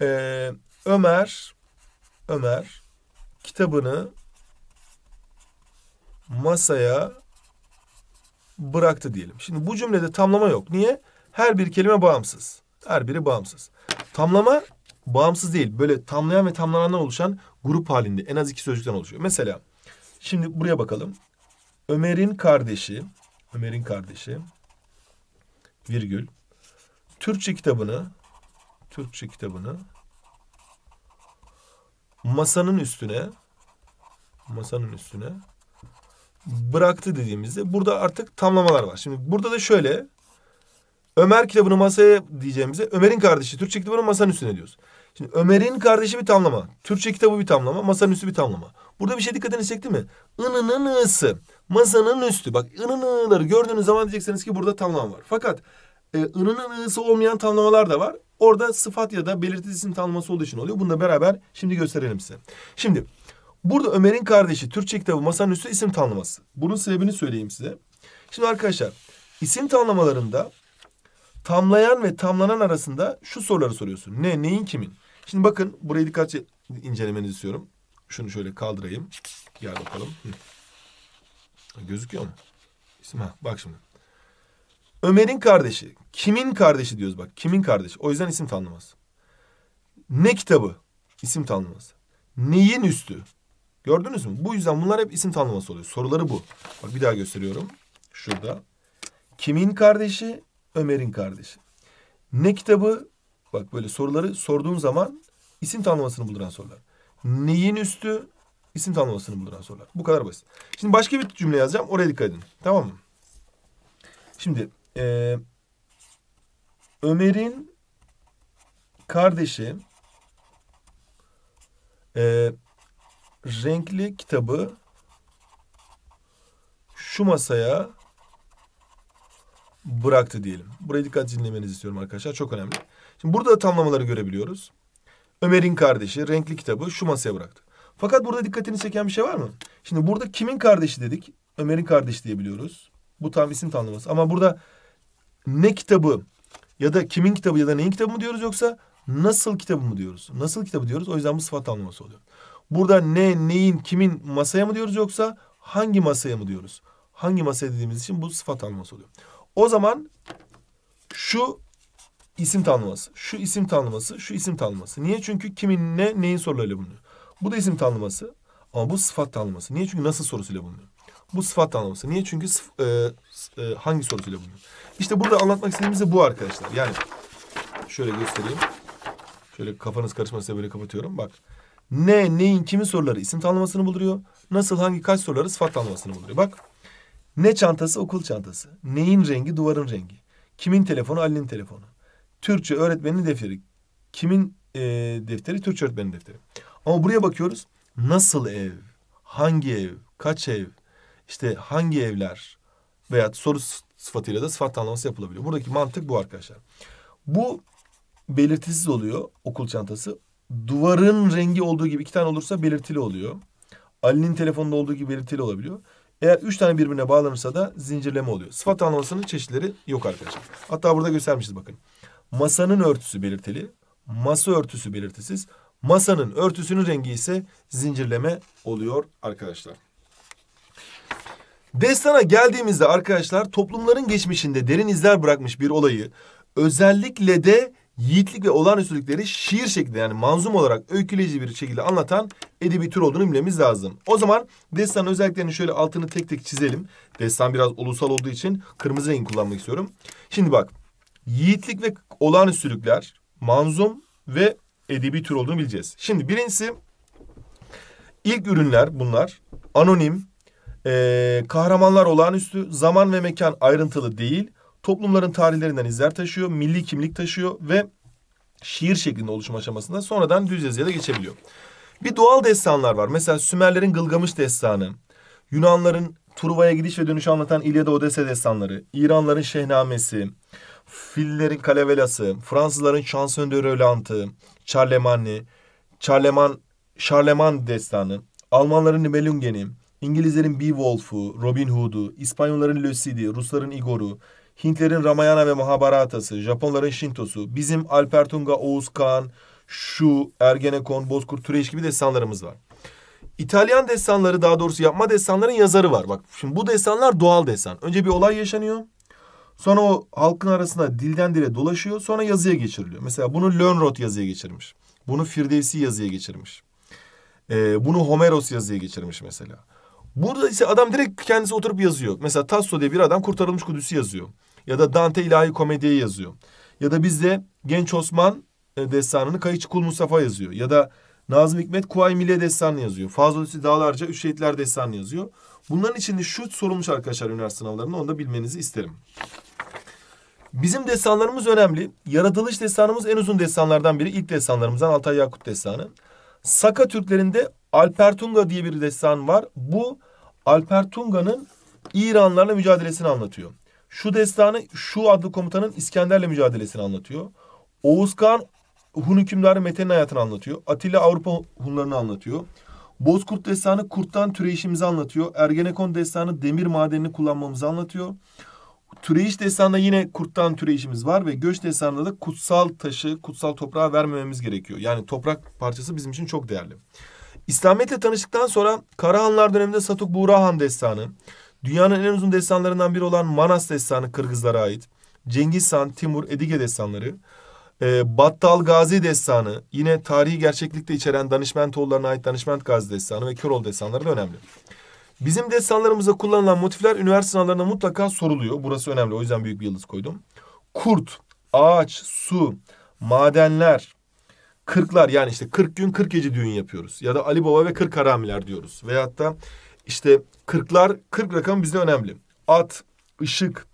Ee, Ömer Ömer kitabını masaya bıraktı diyelim. Şimdi bu cümlede tamlama yok. Niye? Her bir kelime bağımsız. Her biri bağımsız. Tamlama bağımsız değil. Böyle tamlayan ve tamlanandan oluşan grup halinde en az iki sözcükten oluşuyor. Mesela şimdi buraya bakalım. Ömer'in kardeşi, Ömer'in kardeşi virgül Türkçe kitabını Türkçe kitabını masanın üstüne masanın üstüne bıraktı dediğimizde burada artık tamlamalar var. Şimdi burada da şöyle Ömer kitabını masaya diyeceğimize Ömer'in kardeşi Türkçe kitabını masanın üstüne diyoruz. Şimdi Ömer'in kardeşi bir tamlama. Türkçe kitabı bir tamlama. Masanın üstü bir tamlama. Burada bir şey dikkatini çekti mi? Inının ısı. Masanın üstü. Bak ının ıları gördüğünüz zaman diyeceksiniz ki burada tamlama var. Fakat e, ının ısı olmayan tamlamalar da var. Orada sıfat ya da belirtici isim tanımlaması olduğu için oluyor. Bunu da beraber şimdi gösterelim size. Şimdi Burada Ömer'in kardeşi Türkçe kitabı masanın üstü isim tanımlaması. Bunun sebebini söyleyeyim size. Şimdi arkadaşlar isim tanımlamalarında tamlayan ve tamlanan arasında şu soruları soruyorsun. Ne, neyin, kimin? Şimdi bakın burayı dikkatli incelemenizi istiyorum. Şunu şöyle kaldırayım. Gel bakalım. Gözüküyor mu? İsim ha bak şimdi. Ömer'in kardeşi. Kimin kardeşi diyoruz bak. Kimin kardeşi? O yüzden isim tanımlaması. Ne kitabı? İsim tanımlaması. Neyin üstü? Gördünüz mü? Bu yüzden bunlar hep isim tanımlaması oluyor. Soruları bu. Bak bir daha gösteriyorum. Şurada. Kimin kardeşi? Ömer'in kardeşi. Ne kitabı? Bak böyle soruları sorduğun zaman isim tanımlamasını bulduran sorular. Neyin üstü? İsim tanımlamasını bulduran sorular. Bu kadar basit. Şimdi başka bir cümle yazacağım. Oraya dikkat edin. Tamam mı? Şimdi e, Ömer'in kardeşi e, renkli kitabı şu masaya bıraktı diyelim. Buraya dikkat dinlemenizi istiyorum arkadaşlar. Çok önemli. Şimdi burada da tamlamaları görebiliyoruz. Ömer'in kardeşi renkli kitabı şu masaya bıraktı. Fakat burada dikkatini çeken bir şey var mı? Şimdi burada kimin kardeşi dedik? Ömer'in kardeşi diyebiliyoruz. Bu tam isim tanımlaması. Ama burada ne kitabı ya da kimin kitabı ya da neyin kitabı mı diyoruz yoksa nasıl kitabı mı diyoruz? Nasıl kitabı diyoruz? O yüzden bu sıfat tanımlaması oluyor. Burada ne, neyin, kimin masaya mı diyoruz yoksa hangi masaya mı diyoruz? Hangi masaya dediğimiz için bu sıfat tanımlaması oluyor. O zaman şu isim tanıması, şu isim tanıması, şu isim tanıması Niye? Çünkü kimin ne, neyin sorularıyla bulunuyor. Bu da isim tanıması ama bu sıfat tanıması Niye? Çünkü nasıl sorusuyla bulunuyor. Bu sıfat tanıması Niye? Çünkü e, e, hangi sorusuyla bulunuyor. İşte burada anlatmak istediğimiz de bu arkadaşlar. Yani şöyle göstereyim. Şöyle kafanız karışmasına böyle kapatıyorum. Bak. Ne, neyin, kimin soruları isim tanımlamasını bulduruyor. Nasıl, hangi, kaç soruları sıfat tanımlamasını bulduruyor. Bak. Ne çantası? Okul çantası. Neyin rengi? Duvarın rengi. Kimin telefonu? Ali'nin telefonu. Türkçe öğretmenin defteri. Kimin e, defteri? Türkçe öğretmenin defteri. Ama buraya bakıyoruz. Nasıl ev? Hangi ev? Kaç ev? işte hangi evler? Veya soru sıfatıyla da sıfat tanımlaması yapılabiliyor. Buradaki mantık bu arkadaşlar. Bu belirtisiz oluyor okul çantası duvarın rengi olduğu gibi iki tane olursa belirtili oluyor. Ali'nin telefonunda olduğu gibi belirtili olabiliyor. Eğer üç tane birbirine bağlanırsa da zincirleme oluyor. Sıfat anlamasının çeşitleri yok arkadaşlar. Hatta burada göstermişiz bakın. Masanın örtüsü belirtili. Masa örtüsü belirtisiz. Masanın örtüsünün rengi ise zincirleme oluyor arkadaşlar. Destana geldiğimizde arkadaşlar toplumların geçmişinde derin izler bırakmış bir olayı özellikle de yiğitlik ve olağanüstülükleri şiir şeklinde yani manzum olarak öyküleyici bir şekilde anlatan edebi tür olduğunu bilmemiz lazım. O zaman destanın özelliklerini şöyle altını tek tek çizelim. Destan biraz ulusal olduğu için kırmızı renk kullanmak istiyorum. Şimdi bak yiğitlik ve olağanüstülükler manzum ve edebi tür olduğunu bileceğiz. Şimdi birincisi ilk ürünler bunlar anonim, e, kahramanlar olağanüstü, zaman ve mekan ayrıntılı değil toplumların tarihlerinden izler taşıyor, milli kimlik taşıyor ve şiir şeklinde oluşum aşamasında sonradan düz yazıya da geçebiliyor. Bir doğal destanlar var. Mesela Sümerlerin Gılgamış destanı, Yunanların Truva'ya gidiş ve dönüşü anlatan İlyada Odessa destanları, İranların Şehnamesi, Fillerin Kalevelası, Fransızların Chanson de Rolant'ı, Charlemagne, Charleman, Charleman destanı, Almanların Nibelungen'i, İngilizlerin Beowulf'u, Robin Hood'u, İspanyolların Lucid'i, Rusların Igor'u, Hintlerin Ramayana ve Mahabharatası, Japonların Shintosu, bizim Alpertunga, Oğuz Kağan, Şu, Ergenekon, Bozkurt, Türeş gibi destanlarımız var. İtalyan destanları daha doğrusu yapma destanların yazarı var. Bak şimdi bu destanlar doğal destan. Önce bir olay yaşanıyor. Sonra o halkın arasında dilden dile dolaşıyor. Sonra yazıya geçiriliyor. Mesela bunu Lönrot yazıya geçirmiş. Bunu Firdevsi yazıya geçirmiş. Ee, bunu Homeros yazıya geçirmiş mesela. Burada ise adam direkt kendisi oturup yazıyor. Mesela Tasso diye bir adam kurtarılmış Kudüs'ü yazıyor. Ya da Dante İlahi komediye yazıyor. Ya da bizde Genç Osman e, destanını Kayıkçı Kul Mustafa yazıyor. Ya da Nazım Hikmet Kuvayi Milliye destanı yazıyor. Fazlolisi Dağlarca Üç Şehitler destanı yazıyor. Bunların içinde şu sorulmuş arkadaşlar üniversite sınavlarında onu da bilmenizi isterim. Bizim destanlarımız önemli. Yaratılış destanımız en uzun destanlardan biri. İlk destanlarımızdan Altay Yakut destanı. Saka Türklerinde Alpertunga diye bir destan var. Bu Alpertunga'nın İranlarla mücadelesini anlatıyor. Şu destanı şu adlı komutanın İskender'le mücadelesini anlatıyor. Oğuz Kağan Hun hükümdarı Mete'nin hayatını anlatıyor. Atilla Avrupa Hunlarını anlatıyor. Bozkurt destanı kurttan türeyişimizi anlatıyor. Ergenekon destanı demir madenini kullanmamızı anlatıyor. Türeyiş destanında yine kurttan türeyişimiz var ve göç destanında da kutsal taşı, kutsal toprağa vermememiz gerekiyor. Yani toprak parçası bizim için çok değerli. İslamiyet'le tanıştıktan sonra Karahanlar döneminde Satuk Buğra Han destanı, Dünyanın en uzun destanlarından biri olan Manas destanı Kırgızlara ait. Cengiz Han, Timur, Edige destanları. E, Battal Gazi destanı yine tarihi gerçeklikte içeren Danışmentoğullarına ait Danışment Gazi destanı ve Köroğlu destanları da önemli. Bizim destanlarımızda kullanılan motifler üniversite sınavlarında mutlaka soruluyor. Burası önemli o yüzden büyük bir yıldız koydum. Kurt, ağaç, su, madenler, kırklar yani işte 40 gün 40 gece düğün yapıyoruz. Ya da Ali Baba ve 40 haramiler diyoruz. Veyahut da işte kırklar, kırk rakam bizde önemli. At, ışık,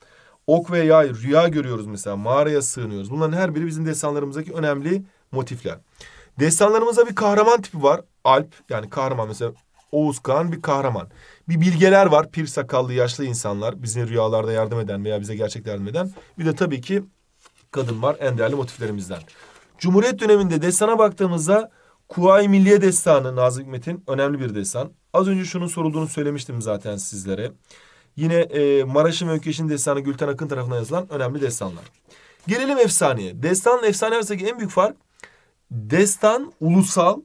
ok ve yay, rüya görüyoruz mesela. Mağaraya sığınıyoruz. Bunların her biri bizim destanlarımızdaki önemli motifler. Destanlarımızda bir kahraman tipi var. Alp yani kahraman mesela Oğuz Kağan bir kahraman. Bir bilgeler var. Pir sakallı yaşlı insanlar. Bize rüyalarda yardım eden veya bize gerçekte yardım eden. Bir de tabii ki kadın var. En değerli motiflerimizden. Cumhuriyet döneminde destana baktığımızda Kuvayi Milliye Destanı Nazım Hikmet'in önemli bir destan. Az önce şunun sorulduğunu söylemiştim zaten sizlere. Yine e, Maraş'ın ve Ökeş'in destanı Gülten Akın tarafından yazılan önemli destanlar. Gelelim efsaneye. Destanla efsane arasındaki en büyük fark destan ulusal,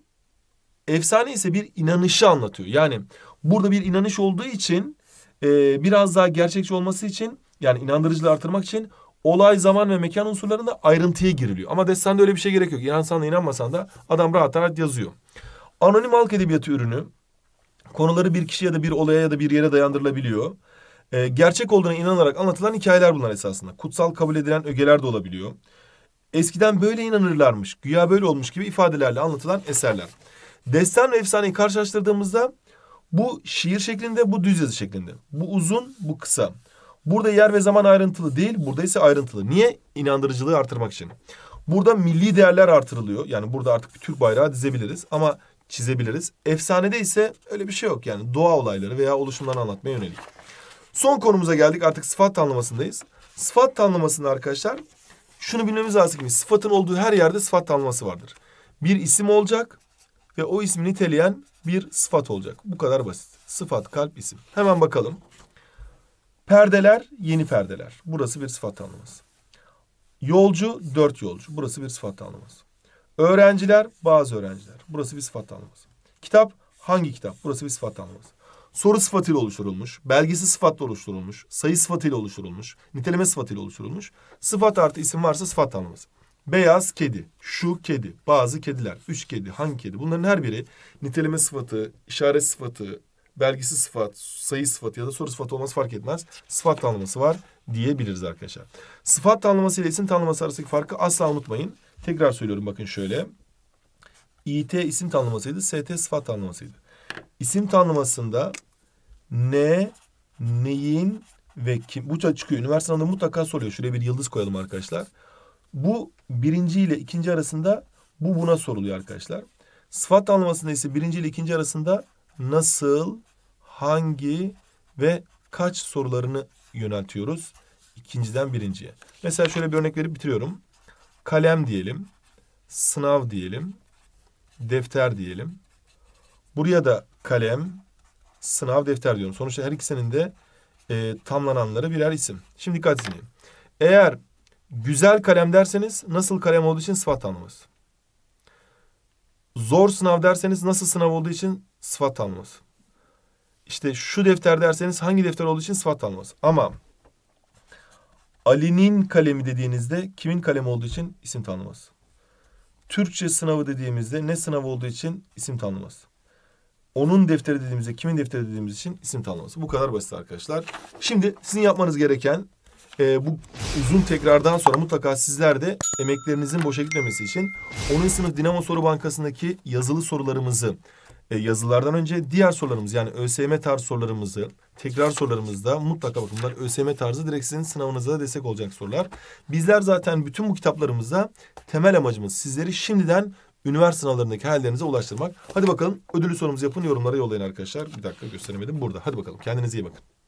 efsane ise bir inanışı anlatıyor. Yani burada bir inanış olduğu için e, biraz daha gerçekçi olması için yani inandırıcılığı artırmak için olay, zaman ve mekan unsurlarında ayrıntıya giriliyor. Ama destanda öyle bir şey gerek yok. İnansan da inanmasan da adam rahat rahat yazıyor. Anonim halk edebiyatı ürünü Konuları bir kişi ya da bir olaya ya da bir yere dayandırılabiliyor. E, gerçek olduğuna inanarak anlatılan hikayeler bunlar esasında. Kutsal kabul edilen ögeler de olabiliyor. Eskiden böyle inanırlarmış, güya böyle olmuş gibi ifadelerle anlatılan eserler. Destan ve efsaneyi karşılaştırdığımızda bu şiir şeklinde, bu düz yazı şeklinde. Bu uzun, bu kısa. Burada yer ve zaman ayrıntılı değil, burada ise ayrıntılı. Niye? İnandırıcılığı artırmak için. Burada milli değerler artırılıyor. Yani burada artık bir Türk bayrağı dizebiliriz. Ama çizebiliriz. Efsanede ise öyle bir şey yok yani doğa olayları veya oluşumlarını anlatmaya yönelik. Son konumuza geldik artık sıfat tanımlamasındayız. Sıfat tanımlamasında arkadaşlar şunu bilmemiz lazım ki sıfatın olduğu her yerde sıfat tanımlaması vardır. Bir isim olacak ve o ismi niteleyen bir sıfat olacak. Bu kadar basit. Sıfat, kalp, isim. Hemen bakalım. Perdeler, yeni perdeler. Burası bir sıfat tanımlaması. Yolcu, dört yolcu. Burası bir sıfat tanımlaması. Öğrenciler, bazı öğrenciler. Burası bir sıfat tanımlaması. Kitap hangi kitap? Burası bir sıfat tanımlaması. Soru sıfatıyla oluşturulmuş, belgesi sıfatla oluşturulmuş, sayı sıfatıyla oluşturulmuş, niteleme sıfatıyla oluşturulmuş. Sıfat artı isim varsa sıfat tanımlaması. Beyaz kedi, şu kedi, bazı kediler, üç kedi, hangi kedi? Bunların her biri niteleme sıfatı, işaret sıfatı, belgesi sıfat, sayı sıfatı ya da soru sıfatı olması fark etmez. Sıfat tanımlaması var diyebiliriz arkadaşlar. Sıfat tanımlaması ile isim tanımlaması arasındaki farkı asla unutmayın. Tekrar söylüyorum bakın şöyle. İT isim tanımlamasıydı. ST sıfat tanımlamasıydı. İsim tanımlamasında ne, neyin ve kim bu çıkıyor. Üniversite sınavında mutlaka soruyor. Şuraya bir yıldız koyalım arkadaşlar. Bu birinci ile ikinci arasında bu buna soruluyor arkadaşlar. Sıfat tanımlamasında ise birinci ile ikinci arasında nasıl, hangi ve kaç sorularını yöneltiyoruz. ikinciden birinciye. Mesela şöyle bir örnek verip bitiriyorum. Kalem diyelim, sınav diyelim, defter diyelim. Buraya da kalem, sınav, defter diyorum. Sonuçta her ikisinin de e, tamlananları birer isim. Şimdi dikkat edin. Eğer güzel kalem derseniz nasıl kalem olduğu için sıfat tanımız. Zor sınav derseniz nasıl sınav olduğu için sıfat tanımız. İşte şu defter derseniz hangi defter olduğu için sıfat tanımız. Ama Ali'nin kalemi dediğinizde kimin kalemi olduğu için isim tanımaz. Türkçe sınavı dediğimizde ne sınav olduğu için isim tanımlaması. Onun defteri dediğimizde kimin defteri dediğimiz için isim tanımlaması. Bu kadar basit arkadaşlar. Şimdi sizin yapmanız gereken e, bu uzun tekrardan sonra mutlaka sizler de emeklerinizin boşa gitmemesi için 10. sınıf Dinamo Soru Bankası'ndaki yazılı sorularımızı e, yazılardan önce diğer sorularımız yani ÖSYM tarz sorularımızı tekrar sorularımızda mutlaka bakın bunlar ÖSYM tarzı direkt sizin sınavınıza da destek olacak sorular. Bizler zaten bütün bu kitaplarımızda temel amacımız sizleri şimdiden üniversite sınavlarındaki hayallerinize ulaştırmak. Hadi bakalım ödülü sorumuzu yapın yorumlara yollayın arkadaşlar. Bir dakika gösteremedim burada. Hadi bakalım kendinize iyi bakın.